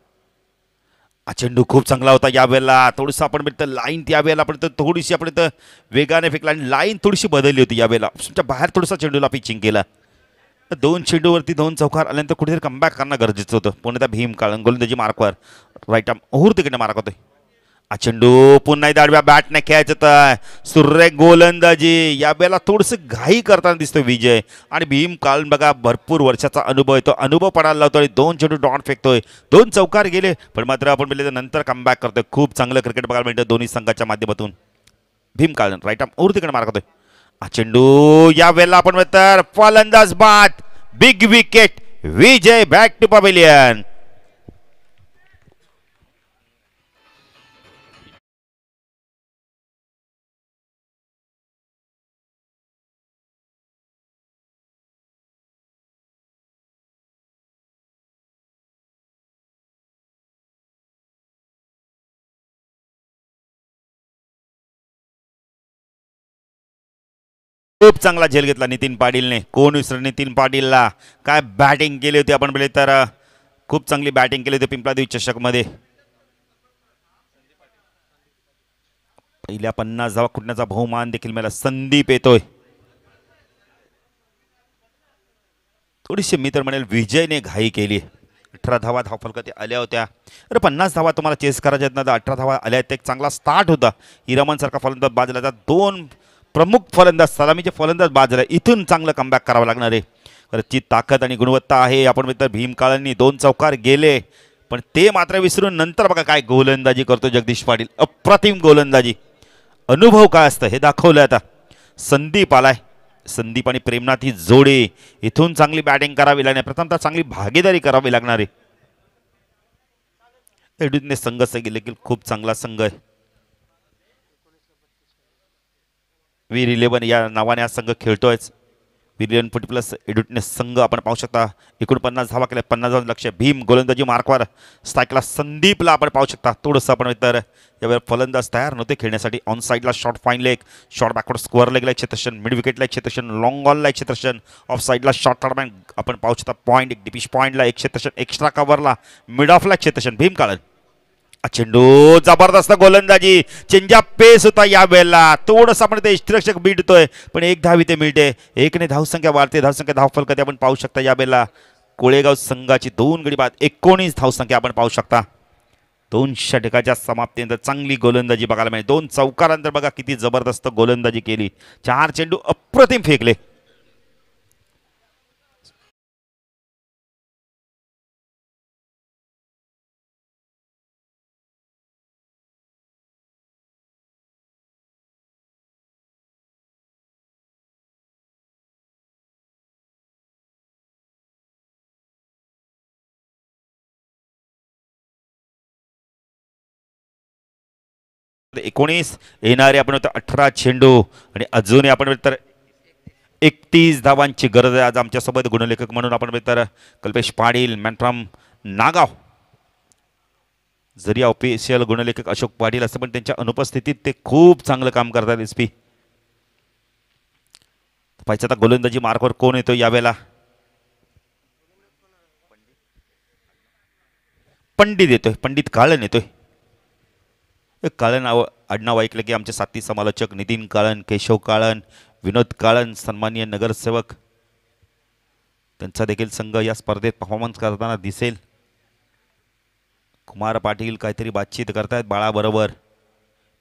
चेंडू खूप चांगला होता यावेळेला थोडीसा आपण तर लाईन वेळेला आपण तर थोडीशी आपण तर वेगाने फेकला आणि लाईन थोडीशी बदलली होती यावेळेला तुमच्या बाहेर थोडसा चेंडूला पिचिंग केला दोन चेंडूवरती दोन चौकार आल्यानंतर कुठेतरी कमबॅक करणं गरजेचं होतं पुणे त्या भीम गोलंदाजी मार्कवर राईट आम ओहूर तिकडे मारा करतोय अचंडू चेंडू पुन्हा एकदा आडव्या बॅटने खेळायचं तर सुर्रे गोलंदाजी या वेळेला थोडंसं घाई करताना दिसतो विजय आणि भीम काल बघा भरपूर वर्षाचा अनुभव येतो अनुभव पडायला लावतो आणि दोन चेंडू डॉट फेकतोय दोन चौकार गेले पण मात्र आपण बोलले तर नंतर कमबॅक करतोय खूप चांगलं क्रिकेट बघायला मिळतं दोन्ही संघाच्या माध्यमातून भीम काल राईट आम और तिकडे मारकतोय चेंडू या वेळेला आपण तर फलंदाज बाद big wicket Vijay back to pavilion चांगला झेल घेतला नितीन पाटीलने कोण विसर नितीन पाटीलला काय बॅटिंग केली होती आपण पहिले तर खूप चांगली बॅटिंग केली होती पिंपळादेवी मध्ये पहिल्या पन्नास धावा कुटण्याचा बहुमान देखील मला संदीप येतोय थोडीशी मी तर म्हणेल विजयने घाई केली अठरा धावा ते आल्या होत्या अरे पन्नास धावा तुम्हाला चेस करायच्या आहेत ना अठरा धावा आल्या आहेत एक चांगला स्टार्ट होता हिरामनसारखा फलंदाज जात दोन प्रमुख फलंदाज सलामीचे फलंदाज बाजारा इथून चांगलं कमबॅक करावं लागणार आहे ती ताकद आणि गुणवत्ता आहे आपण मित्र भीमकाळांनी दोन चौकार गेले पण ते मात्र विसरून नंतर बघा काय गोलंदाजी करतो जगदीश पाटील अप्रतिम गोलंदाजी अनुभव काय असतं हे दाखवलं आता संदीप आलाय संदीप आणि प्रेमनाथ ही जोडे इथून चांगली बॅटिंग करावी लागणार प्रथमतः चांगली भागीदारी करावी लागणार आहे संघ की खूप चांगला संघ आहे वीर इलेवन या नावाने हा संघ खेळतोय वीर इलेवन फुटी प्लस एड्युटनेस संघ आपण पाहू शकता पन्नास धावा केल्या पन्नास धावा लक्ष भीम गोलंदाजी मार्कवर स्ट्राईकला संदीपला आपण पाहू शकता थोडंसं आपण तर यावर फलंदाज तयार नव्हते खेळण्यासाठी ऑन साईडला short fine leg short backward square गेला क्षेत्रशन मिड विकेटला एक क्षेत्रशन लॉंग ऑलला एक क्षेत्रशन ऑफ साईडला शॉर्ट बँक आपण पाहू शकता पॉईंट एक डिपिश पॉईंटला एक क्षेत्रशन एक्स्ट्रा कवरला मिड ऑफला क्षेत्रशन भीम काढत चेंडू जबरदस्त गोलंदाजी चेंजा पेस होता या वेळेला थोडंसं आपण ते इष्टरक्षक बीडतोय पण एक धावी ते मिळते एकने धावसंख्या वाढते धावसंख्या धावफल कधी आपण पाहू शकता या वेळेला कोळेगाव संघाची दोन गडी बाद एकोणीस धावसंख्या आपण पाहू शकता दोन षटकाच्या समाप्तीनंतर चांगली गोलंदाजी बघायला मिळेल दोन चौकारानंतर बघा किती जबरदस्त गोलंदाजी केली चार चेंडू अप्रतिम फेकले एकोणीस येणारे आपण अठरा चेंडू आणि अजूनही आपण तर एकतीस धावांची गरज आहे आज आमच्यासोबत गुणलेखक म्हणून आपण तर कल्पेश पाटील मॅनफ्रॉम नागाव जरी ऑफिशियल गुणलेखक अशोक पाटील असं पण त्यांच्या अनुपस्थितीत ते खूप चांगलं काम करतात एस पी पाहिजे आता गोलंदाजी मार्कवर कोण येतो यावेळेला पंडित येतोय पंडित काळन येतोय काळण आव आडनाव ऐकलं की आमचे साथी समालोचक नितीन काळन केशव काळन विनोद काळन सन्माननीय नगरसेवक त्यांचा देखील संघ या स्पर्धेत परफॉर्मन्स करताना दिसेल कुमार पाटील काहीतरी बातचीत करतायत बाळाबरोबर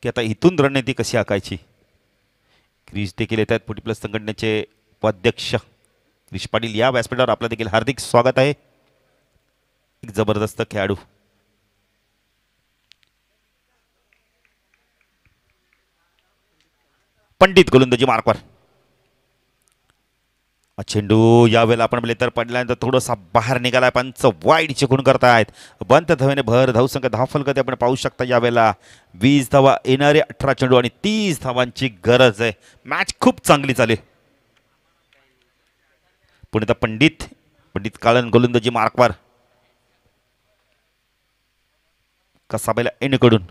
की आता इथून रणनीती कशी आखायची क्रिश देखील येत आहेत पुटी प्लस संघटनेचे उपाध्यक्ष क्रिश पाटील या व्यासपीठावर आपलं देखील हार्दिक स्वागत आहे एक जबरदस्त खेळाडू पंडित गोलंदाजी मार्कवर चेंडू यावेळेला आपण तर पडल्यानंतर थोडासा बाहेर निघाला पंच वाईट चिकून करतायत बंत धवेने भर धाव संख्या दहा फलकते आपण पाहू शकता यावेळेला वीस धावा येणारे अठरा चेंडू आणि तीस धावांची गरज आहे मॅच खूप चांगली चालेल पुणे पंडित पंडित काळन गोलंदाजी मार्कवर कसा पहिला एनकडून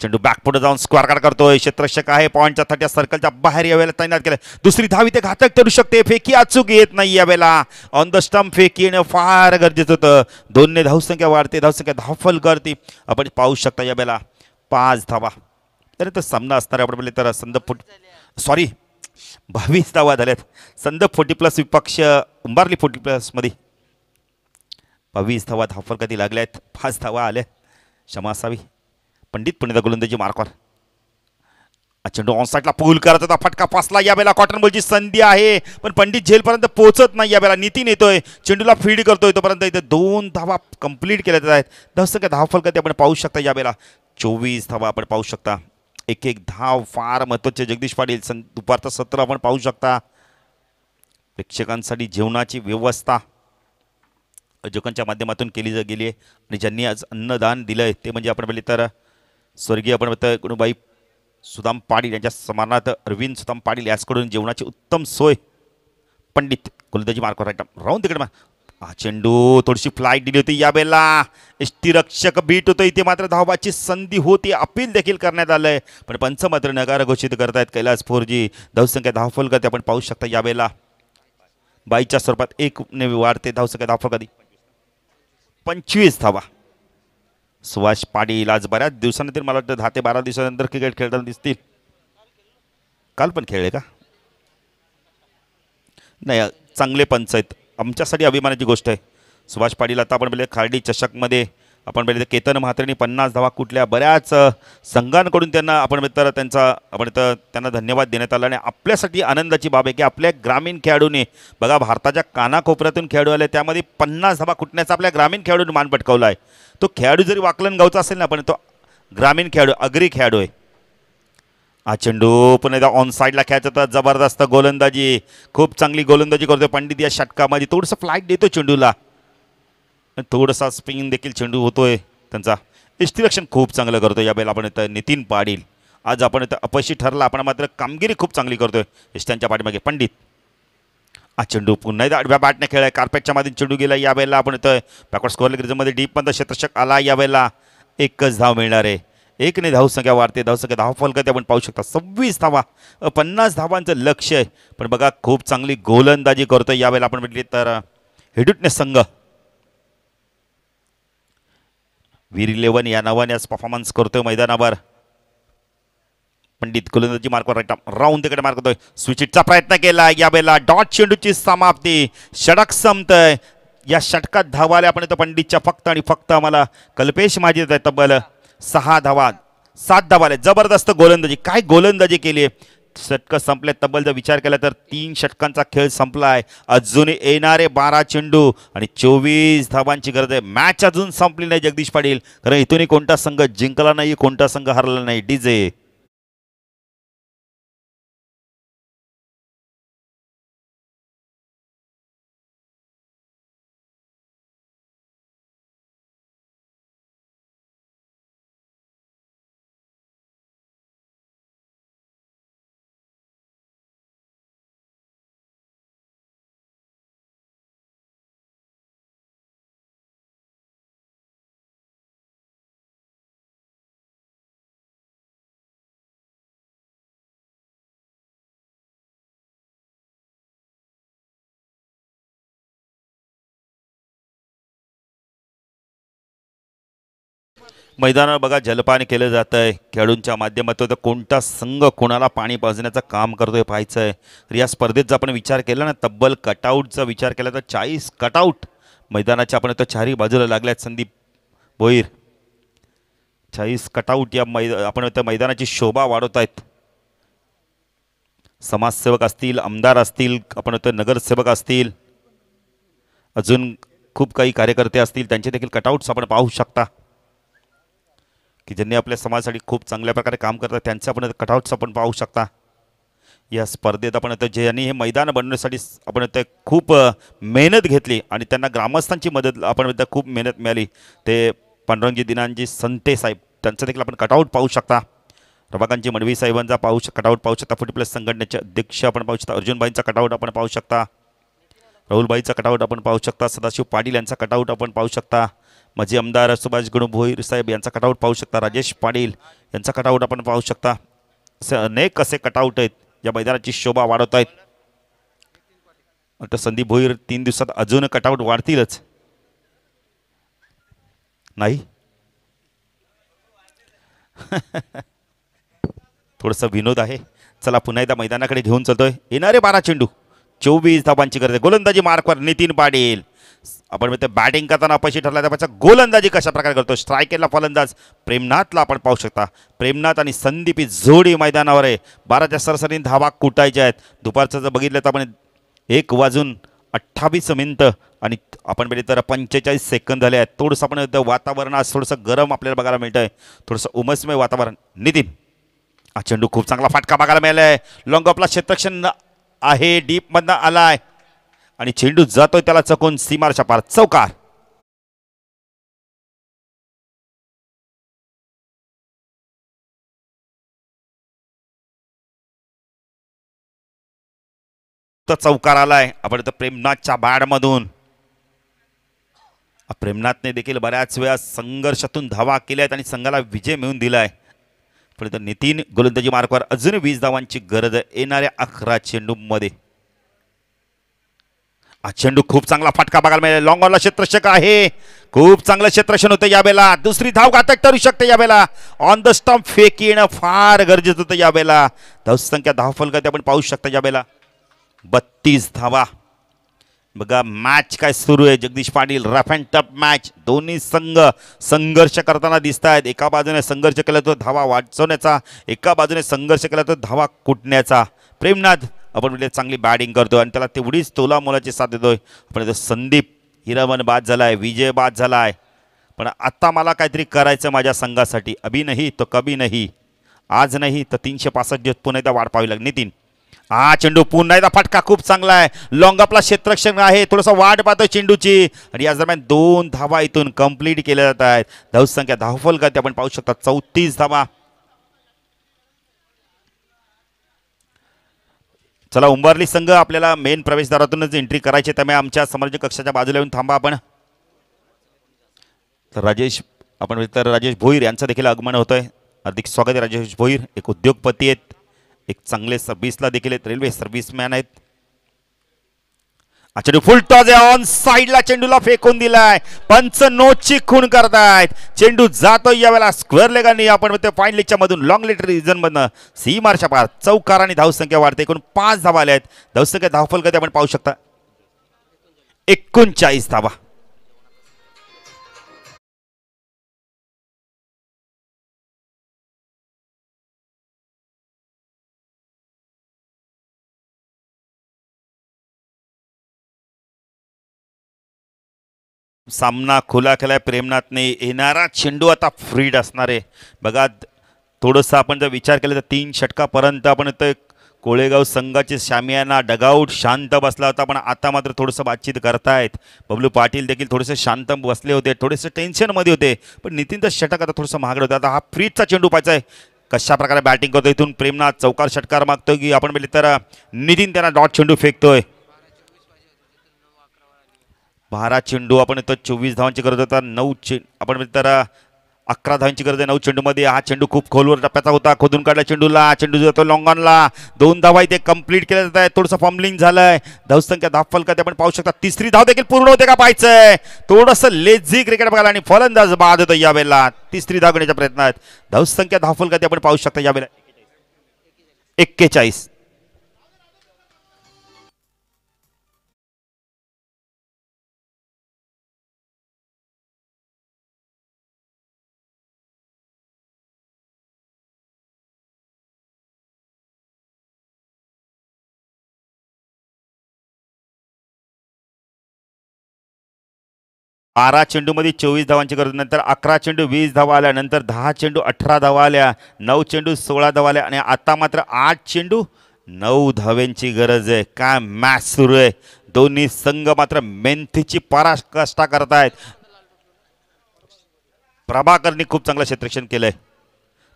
चेंडू बॅकपुढे जाऊन स्क्वेअर कार्ड करतोय क्षेत्रक्षक आहे पॉईंटच्या थट्या सर्कलच्या बाहेर यावेळेला तैनात केलं दुसरी धावी ते घातक ठरू शकते फेकी अचूक येत नाही यावेळेला ऑन द स्टंप फेकी येणं फार गरजेचं होतं दोनने धावसंख्या वाढते धावसंख्या धावफल करते आपण पाहू शकता यावेळेला पाच धावा तर तो सामना असणार आपण म्हणले तर संद फुट सॉरी बावीस धावा झाल्यात संद फोर्टी प्लस विपक्ष उंबारली फोर्टी प्लसमध्ये बावीस धावा धावफल कधी लागल्या आहेत पाच धावा आल्या क्षमा असावी पंडित पंडितपणे गोलंदाजी मार्कवर चेंडू ऑन साईडला पूल करत होता फटका या यावेळेला कॉटन बॉलची संधी आहे पण पंडित झेलपर्यंत पोहोचत नाही यावेळेला नितीन येतोय चेंडूला फीड करतोय तोपर्यंत इथे दोन धावा कंप्लीट केल्या जात आहेत दहसंख्या धाव फलक ते आपण पाहू शकता यावेळेला चोवीस धावा आपण पाहू शकता एक एक धाव फार महत्त्वाचे जगदीश पाटील सं दुपारचं सत्र आपण पाहू शकता प्रेक्षकांसाठी जेवणाची व्यवस्था अजकांच्या माध्यमातून केली गेली आहे आणि ज्यांनी आज अन्नदान दिलं आहे ते म्हणजे आपण पहिले तर स्वर्गीय आपण गुणबाई सुदाम पाटील यांच्या समानार्थ अरविंद सुदाम पाटील याचकडून जेवणाची उत्तम सोय पंडित कुलदेजी मार्कर आयटम राहून तिकडे हा चेंडू थोडीशी फ्लाईट दिली होती यावेळेला रक्षक बीट होतो इथे मात्र धावबाची संधी होती अपील देखील करण्यात आलं आहे पण पंच मात्र नकार घोषित करतायत कैलास फोरजी धावसंख्या धावफल करते आपण पाहू शकता यावेळेला बाईच्या स्वरूपात एक नेहमी वाढते धावसंख्या धावफल कधी पंचवीस धावा सुभाष पाटील आज बऱ्याच दिवसानंतर मला वाटतं दहा ते बारा दिवसानंतर क्रिकेट खेळताना दिसतील काल पण खेळले का नाही चांगले पंच आहेत आमच्यासाठी अभिमानाची गोष्ट आहे सुभाष पाटील आता आपण बोलले खारडी चषकमध्ये आपण बघितलं केतन म्हात्रेंनी पन्नास धावा कुठल्या बऱ्याच संघांकडून त्यांना आपण तर त्यांचा आपण तर त्यांना धन्यवाद देण्यात आला आणि आपल्यासाठी आनंदाची बाब आहे की आपल्या ग्रामीण खेळाडूने बघा भारताच्या कानाकोपऱ्यातून खेळाडू आले त्यामध्ये पन्नास धावा कुटण्याचा आपल्या ग्रामीण खेळाडूने मान पटकावला आहे तो खेळाडू जरी वाकलन गावचा असेल ना पण तो ग्रामीण खेळाडू अग्री खेळाडू आहे हा चेंडू पण एकदा ऑन साईडला खेळायचा तर जबरदस्त गोलंदाजी खूप चांगली गोलंदाजी करतोय पंडित या षटकामध्ये थोडंसं फ्लाईट देतो चेंडूला थोडासा स्पिन देखील चेंडू होतोय त्यांचा इष्टिरक्षण खूप चांगलं करतो या बैल आपण इथं नितीन पाडील आज आपण इथं अपयशी ठरला आपण मात्र कामगिरी खूप चांगली करतोय इष्ट्यांच्या पाठीमागे पंडित आज चेंडू पुन्हा एकदा आडव्या बॅटने आहे कार्पेटच्या माध्यम चेंडू गेला या वेळेला आपण इथं बॅकवर्ड स्कोअर क्रिजमध्ये डीप पंत क्षेत्रशक आला या वेळेला एकच धाव मिळणार आहे एक एकने धावसंख्या वाढते धावसंख्या धाव फलकते आपण पाहू शकता सव्वीस धावा पन्नास धावांचं लक्ष आहे पण बघा खूप चांगली गोलंदाजी करतोय यावेळेला आपण म्हटली तर हिडुटने संघ वीर इलेवन या नावाने आज परफॉर्मन्स करतोय मैदानावर पंडित गोलंदाजी मार्क राऊंड तिकडे मार्क होतोय स्विचिटचा प्रयत्न केला यावेळेला डॉट चेंडूची समाप्ती षडक संपतय या षटकात धावा आपण येतो पंडितच्या फक्त आणि फक्त आम्हाला कल्पेश माझी तब्बल सहा धावा सात धावा जबरदस्त गोलंदाजी काय गोलंदाजी केली षटकं संपले तब्बल जर विचार केला तर तीन षटकांचा खेळ संपलाय अजून येणारे बारा चेंडू आणि चोवीस धावांची गरज आहे मॅच अजून संपली नाही जगदीश पाटील कारण इथून कोणता संघ जिंकला नाही कोणता संघ हरला नाही डीजे मैदानावर बघा जलपान केलं जातं आहे खेळाडूंच्या माध्यमातून तर कोणता संघ कोणाला पाणी पाजण्याचं काम करतो हे पाहायचं आहे तर या स्पर्धेत आपण विचार केला ना तब्बल कटआउटचा विचार केला तर चाळीस कटआउट मैदानाच्या आपण तर चारही बाजूला लागल्यात संदीप भोईर चाळीस कटआउट या मै आपण त्या मैदानाची शोभा वाढवत आहेत समाजसेवक असतील आमदार असतील आपण तर नगरसेवक असतील अजून खूप काही कार्यकर्ते असतील त्यांचे देखील कटआउट्स आपण पाहू शकता की ज्यांनी आपल्या समाजासाठी खूप चांगल्या प्रकारे काम करतात त्यांचं आपण कटआउट्स आपण पाहू शकता या स्पर्धेत आपण आता ज्यांनी हे मैदान बनवण्यासाठी आपण ते खूप मेहनत घेतली आणि त्यांना ग्रामस्थांची मदत आपण खूप मेहनत मिळाली ते पांडुरंगजी दिनांजी संते साहेब त्यांचं देखील आपण कटआउट पाहू शकता रमाकांतजी मडवी साहेबांचा पाहू शक कटआउट पाहू शकता फुटी प्लस संघटनेचे अध्यक्ष आपण पाहू शकता अर्जुनबाईंचा कटआउट आपण पाहू शकता राहुलबाईचा कटआउट आपण पाहू शकता सदाशिव पाटील यांचा कटआउट आपण पाहू शकता माझे आमदार सुभाष गणू भोईर साहेब यांचा कटआउट पाहू शकता राजेश पाटील यांचा कटआउट आपण पाहू शकता असे अनेक असे कटआउट आहेत या मैदानाची शोभा वाढवत आहेत संदीप भोईर तीन दिवसात अजून कटआउट वाढतीलच नाही थोडंसं विनोद आहे चला पुन्हा एकदा मैदानाकडे घेऊन चालतोय येणारे बारा चेंडू चोवीस धाबांची गरज आहे गोलंदाजी मार्कवर नितीन पाटील आपण मिळते बॅटिंग करताना अपयशी ठरला त्यापेक्षा गोलंदाजी कशा प्रकारे करतो केला फलंदाज प्रेमनाथला आपण पाहू शकता प्रेमनाथ आणि संदीप ही जोडी मैदानावर आहे बाराच्या सरसरीने धावा कुटायच्या आहेत दुपारचं जर बघितलं तर आपण एक वाजून अठ्ठावीस मिनटं आणि आपण बघितलं तर पंचेचाळीस सेकंद झाले आहेत थोडंसं आपण वातावरण आज थोडंसं गरम आपल्याला बघायला मिळतं आहे थोडंसं उमसमय वातावरण नितीन हा चेंडू खूप चांगला फाटका बघायला मिळाला आहे लॉंग ऑफला क्षेत्रक्षण आहे डीपमधनं आला आहे आणि चेंडू जातोय त्याला चकून सीमारच्या पार चौकार चौकार आलाय आपण तर प्रेमनाथच्या बॅडमधून प्रेमनाथने देखील बऱ्याच वेळा संघर्षातून धावा केल्या आहेत आणि संघाला विजय मिळवून दिलाय पण तर नितीन गोलंदाजी मार्गावर अजून वीस धावांची गरज येणाऱ्या अकरा चेंडूमध्ये आज चेंडू खूप चांगला फटका बघायला मिळेल लॉंगॉनला क्षेत्रक्षक आहे खूप चांगलं क्षेत्रक्षण होतं यावेळेला दुसरी धाव घातक ठरू शकते यावेळेला ऑन द स्टंप फेक येणं फार गरजेचं होतं यावेळेला धावसंख्या धाव फलक आपण पाहू शकता यावेळेला बत्तीस धावा बघा मॅच काय सुरू आहे Jagdish Patil rough and tough match दोन्ही संघ संघर्ष करताना दिसत आहेत एका बाजूने संघर्ष केला तर धावा वाचवण्याचा एका बाजूने संघर्ष केला तर धावा कुटण्याचा प्रेमनाथ आपण म्हणजे चांगली बॅटिंग करतो आणि त्याला तेवढीच तोला मोलाची साथ देतोय आपण संदीप हिरामन बाद झाला आहे विजय बाद झाला आहे पण आत्ता मला काहीतरी करायचं माझ्या संघासाठी अभी नाही तो कभी नाही आज नाही तर तीनशे पासष्ट दिवस पुन्हा एकदा वाढ पाहावी लागली नितीन हा चेंडू पुन्हा एकदा फटका खूप चांगला आहे लॉंग अपला क्षेत्रक्षण आहे थोडंसं वाट पाहतोय चेंडूची आणि याच दरम्यान दोन धावा इथून कंप्लीट केल्या जात आहेत धावसंख्या धावफल गती आपण पाहू शकता चौतीस धावा चला उंबरली संघ आपल्याला मेन प्रवेशद्वारातूनच एंट्री करायची त्यामुळे आमच्या समर्ज कक्षाच्या बाजूला येऊन थांबा आपण तर राजेश आपण राजेश भोईर यांचं देखील आगमन होतंय अधिक स्वागत आहे राजेश भोईर एक उद्योगपती आहेत एक चांगले सर्व्हिसला देखील आहेत रेल्वे सर्व्हिसमॅन आहेत अच्छा फुल टॉस ऑन साईडला चेंडूला फेकून दिलाय पंच नोटची खून करतायत चेंडू जातो यावेळेला स्क्वेअर लेगाने आपण फाईन लेगच्या मधून लॉंग लेटर रिजन मधनं सी मार्शा पार चौकार आणि धावसंख्या वाढते एकूण पाच धावा आल्या आहेत धावसंख्या धावफल कधी आपण पाहू शकता एकोणचाळीस धावा सामना खुला केला आहे प्रेमनाथने येणारा चेंडू आता फ्रीड असणार आहे बघा थोडंसं आपण जर विचार केला तर तीन षटकापर्यंत आपण ते कोळेगाव संघाचे शामियाना डगाऊट शांत बसला होता पण आता मात्र थोडंसं बातचीत करतायत बबलू पाटील देखील थोडेसे शांत बसले होते थोडेसे टेन्शनमध्ये होते पण नितीनचा षटक आता थोडंसं महागडं होतं आता हा फ्रीजचा चेंडू पाहिजे कशा प्रकारे बॅटिंग करतो इथून प्रेमनाथ चौकार षटकार मागतोय की आपण म्हटले तर नितीन त्यांना डॉट चेंडू फेकतोय बारा चेंडू आपण इथं चोवीस धावांची गरज होता नऊ चे आपण तर अकरा धावांची गरज आहे नऊ चेंडूमध्ये हा चेंडू खूप खोलवर टप्प्याचा होता खोदून काढला चेंडूला चेंडू जातो लॉंगॉनला दोन धावा इथे कंप्लीट केल्या जात आहे थोडंसं फॉम्बलिंग झालंय धावसंख्या धाव फलका ते आपण पाहू शकता तिसरी धाव देखील पूर्ण होते का पाहायचंय थोडंसं लेझी क्रिकेट बघायला आणि फलंदाज बाद होतो यावेळेला तिसरी धाव प्रयत्न आहे धावसंख्या धाव फलका ते आपण पाहू शकता यावेळेला एक्केचाळीस बारा चेंडूमध्ये चोवीस धावांची गरज नंतर अकरा चेंडू वीस धावा आल्या नंतर दहा चेंडू अठरा धावा आल्या नऊ चेंडू सोळा धावा आल्या आणि आता मात्र आठ चेंडू नऊ धाव्यांची गरज आहे काय मॅच सुरू आहे दोन्ही संघ मात्र मेहनतीची कष्टा करत आहेत प्रभाकरनी खूप चांगलं क्षेत्रक्षण केलं आहे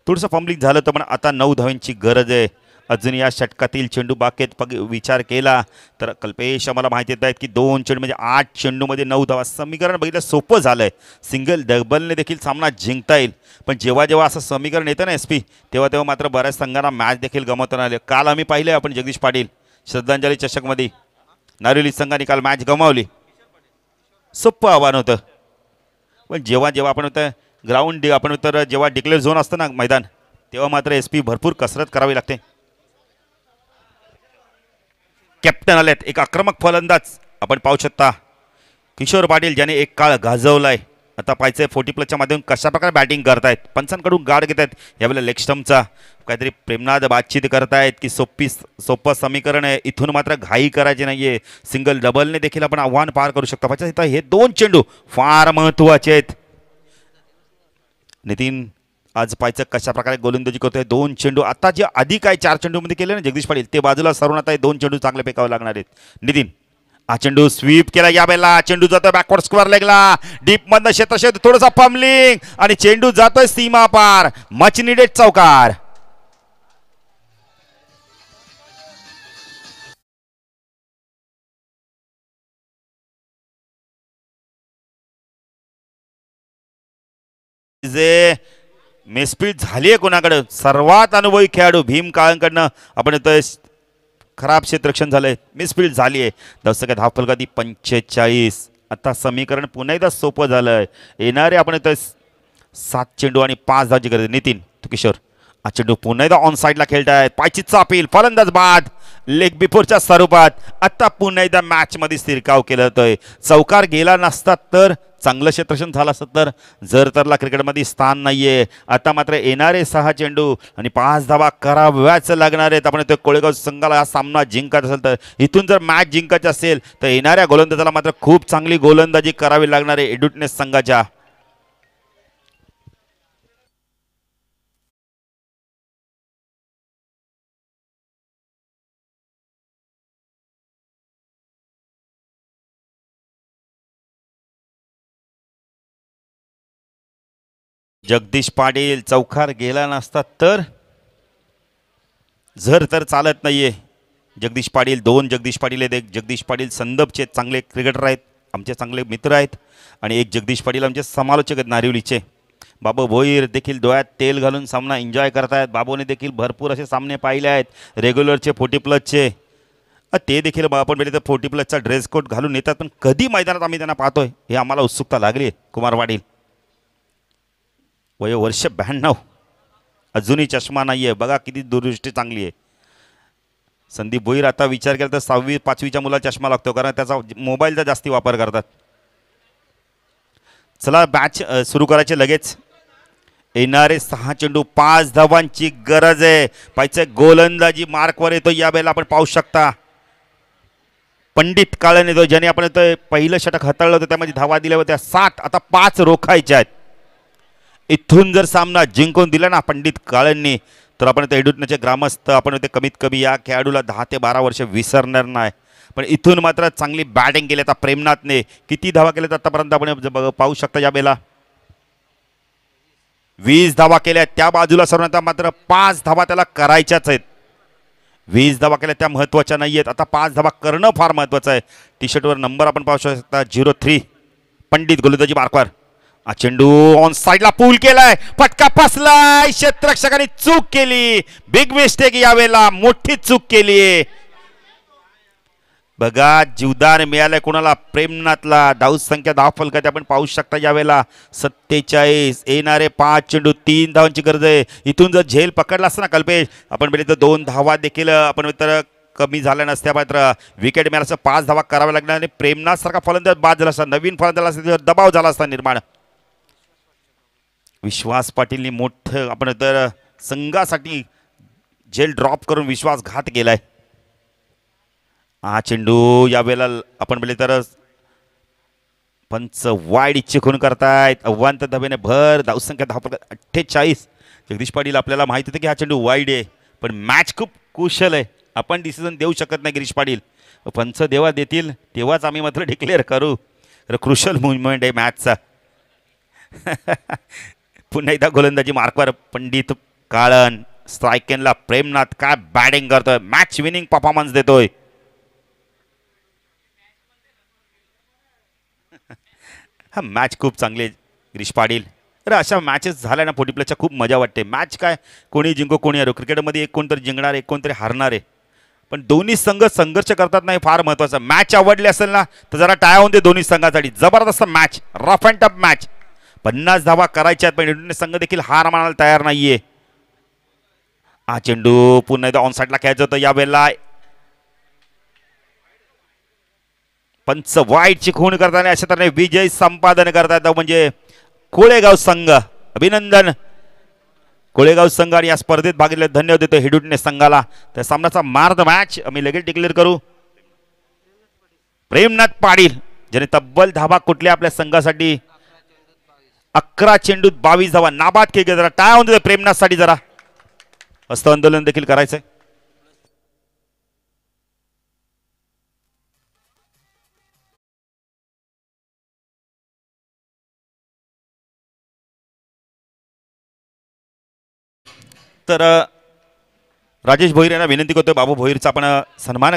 थोडंसं फॉम्बलिंग झालं होतं पण आता नऊ धाव्यांची गरज आहे अजून या षटकातील चेंडू बाकेत पग विचार केला तर कल्पेश आम्हाला माहिती देत आहेत की दोन चेंडू म्हणजे आठ चेंडूमध्ये नऊ धावा समीकरण बघितलं सोपं झालं आहे सिंगल डबलने देखील सामना जिंकता येईल पण जेव्हा जेव्हा असं समीकरण येतं ना एस पी तेव्हा तेव्हा मात्र बऱ्याच संघांना मॅच देखील गमवताना आले काल आम्ही पाहिले आपण जगदीश पाटील श्रद्धांजली चषकमध्ये नारिवली संघाने काल मॅच गमावली सोपं आव्हान होतं पण जेव्हा जेव्हा आपण होतं ग्राउंड आपण तर जेव्हा डिक्लेअर झोन असतं ना मैदान तेव्हा मात्र एस पी भरपूर कसरत करावी लागते कॅप्टन आलेत एक आक्रमक फलंदाज आपण पाहू शकता किशोर पाटील ज्याने एक काळ आहे आता पाहिजे फोर्टी प्लसच्या माध्यमातून कशाप्रकारे बॅटिंग करतायत पंचांकडून गाड घेत आहेत यावेळेला लेगस्टमचा काहीतरी प्रेमनाथ बातचीत करतायत की सोपी सोपं समीकरण आहे इथून मात्र घाई करायची नाही आहे सिंगल डबलने देखील आपण आव्हान पार करू शकतो पाहिजे हे दोन चेंडू फार महत्त्वाचे आहेत नितीन आज पाहायचं कशा प्रकारे गोलंदाजी करतोय दोन चेंडू आता जे आधी काय चार मध्ये केले ना जगदीश पाटील ते बाजूला सरून आता दोन चेंडू चांगले फेकावे लागणार आहेत नितीन हा चेंडू स्वीप केला या बेला चेंडू जातोय बॅकवर्ड स्क्वेअर लागला डीप मधनं शेत थोडासा पंपलिंग आणि चेंडू जातोय सीमा पार मच निडेड चौकार जे मेस्पीट झाली आहे कोणाकडं सर्वात अनुभवी खेळाडू भीम काळांकडनं आपण येतोय खराब क्षेत्रक्षण झालं आहे मिसफील्ड झाली आहे धावसंख्या हाफल ती पंचेचाळीस आता समीकरण पुन्हा एकदा सोपं झालं आहे येणारे आपण येतोय सात चेंडू आणि पाच धावची गरज नितीन तू किशोर हा चेंडू पुन्हा एकदा ऑन साईडला खेळताय पायची चापील फलंदाज बाद लेग बिफोरच्या स्वरूपात आत्ता पुन्हा एकदा मॅचमध्ये सिरकाव केला जातोय चौकार गेला नसता तर चांगलं क्षेत्रक्षण झालं असत तर जर तरला क्रिकेटमध्ये स्थान नाही आहे आता मात्र येणारे सहा चेंडू आणि पाच धावा कराव्याच लागणार आहेत आपण तो कोळेगाव संघाला हा सामना जिंकायचा असेल तर इथून जर मॅच जिंकायची असेल तर येणाऱ्या गोलंदाजाला मात्र खूप चांगली गोलंदाजी करावी लागणार आहे एड्युटनेस संघाच्या जगदीश पाटील चौकार गेला नसता तर झर तर चालत नाहीये जगदीश पाटील दोन जगदीश पाटील आहेत एक जगदीश पाटील संदपचे चांगले क्रिकेटर आहेत आमचे चांगले मित्र आहेत आणि एक जगदीश पाटील आमचे समालोचक आहेत नारिवलीचे बाबू भोईर देखील डोळ्यात तेल घालून सामना एन्जॉय आहेत बाबोने देखील भरपूर असे सामने पाहिले आहेत रेग्युलरचे फोर्टी प्लसचे ते देखील आपण भेटले तर फोर्टी प्लसचा ड्रेस कोट घालून येतात पण कधी मैदानात आम्ही त्यांना पाहतोय हे आम्हाला उत्सुकता लागली आहे कुमार वाडील वर्ष ब्याण्णव अजूनही चष्मा नाही आहे बघा किती दूरदृष्टी चांगली आहे संदीप भोईर आता विचार केला तर सहावी पाचवीच्या मुला चष्मा लागतो कारण त्याचा मोबाईलचा जास्ती वापर करतात चला बॅच सुरू करायचे लगेच येणारे सहा चेंडू पाच धावांची गरज आहे पाहिजे गोलंदाजी मार्कवर येतो या वेळेला आपण पाहू शकता पंडित काळन येतो ज्याने आपण पहिलं षटक हाताळलं होतं त्यामध्ये धावा दिल्या होत्या सात आता पाच रोखायच्या आहेत इथून जर सामना जिंकून दिला ना पंडित काळेंनी तर आपण ते एडुटण्याचे ग्रामस्थ आपण ते कमीत कमी या खेळाडूला दहा ते बारा वर्ष विसरणार नाही पण इथून मात्र चांगली बॅटिंग केली आता प्रेमनाथने किती धावा केल्यात आतापर्यंत आपण पाहू शकता या बेला वीस धावा केल्या त्या बाजूला सर्वांना मात्र पाच धावा त्याला करायच्याच आहेत वीस धावा केल्या त्या महत्त्वाच्या नाही आहेत आता पाच धावा करणं फार महत्त्वाचं आहे टी शर्टवर नंबर आपण पाहू शकता झिरो थ्री पंडित गोलंदाजी बारकवार चेंडू ऑन साईडला पूल केलाय फटका फसलाय क्षेत्र चूक केली बिग मिस्टेक यावेळेला मोठी चूक केली बघा जीवदान मिळालाय कोणाला प्रेमनाथला धाव संख्या दहा फलकाते आपण पाहू शकता यावेळेला सत्तेचाळीस येणारे पाच चेंडू तीन धावांची गरज आहे इथून जर झेल पकडला असता ना कल्पेश आपण बघितलं दोन धावा देखील आपण तर कमी झाल्या नसत्या मात्र विकेट मिळाल्याचं पाच धावा कराव्या लागणार आणि प्रेमनाथ सारखा फलंदाज बाद झाला असता नवीन फलंदाज दबाव झाला असता निर्माण विश्वास पाटीलने मोठं आपण तर संघासाठी जेल ड्रॉप करून विश्वासघात केलाय हा चेंडू यावेळेला आपण बोलले तर पंच वाईड इच्छेखून करतायत अव्वांत धबेने भर धावसंख्या धाव अठ्ठेचाळीस जगदीश पाटील आपल्याला माहिती होतं की हा चेंडू वाईड आहे पण मॅच खूप कुशल आहे आपण डिसिजन देऊ शकत नाही गिरीश पाटील पंच देवा देतील तेव्हाच आम्ही मात्र डिक्लेअर करू तर क्रुशल मुवमेंट आहे मॅचचा पुन्हा एकदा गोलंदाजी मार्कवर पंडित काळन स्ट्रायकेनला प्रेमनाथ काय बॅटिंग करतोय मॅच विनिंग परफॉर्मन्स देतोय हा मॅच खूप चांगली ग्रीश पाडील अरे अशा मॅचेस झाल्या ना पोटीप्लसच्या खूप मजा वाटते मॅच काय कोणी जिंको कोणी हरू क्रिकेटमध्ये एक कोणतरी जिंकणार एक कोणतरी हरणार आहे पण दोन्ही संघ संघर्ष करतात नाही फार महत्त्वाचं मॅच आवडली असेल ना तर जरा टाळ्या होऊन दे दोन्ही संघासाठी जबरदस्त match rough and tough match पन्नास धावा करायच्या पण इंडोनेशियन संघ देखील हार मानायला तयार नाहीये हा चेंडू पुन्हा एकदा साईडला खेळायचं होतं वेळेला पंच वाईटची खूण करताना अशा तऱ्हे विजय संपादन करता येतो म्हणजे कोळेगाव संघ अभिनंदन कोळेगाव संघ आणि या स्पर्धेत भागितले धन्यवाद देतो हिडुटने संघाला तर सामन्याचा मार द मॅच आम्ही लगेच डिक्लेअर करू प्रेमनाथ पाटील ज्याने तब्बल धाबा कुठल्या आपल्या संघासाठी अकरा चेंडूत बावीस धावा नाबाद के जरा टाळा देतो प्रेमनाथसाठी जरा हस्त आंदोलन देखील करायचंय तर राजेश भोईर यांना विनंती करतोय बाबू भोईरचा आपण सन्मान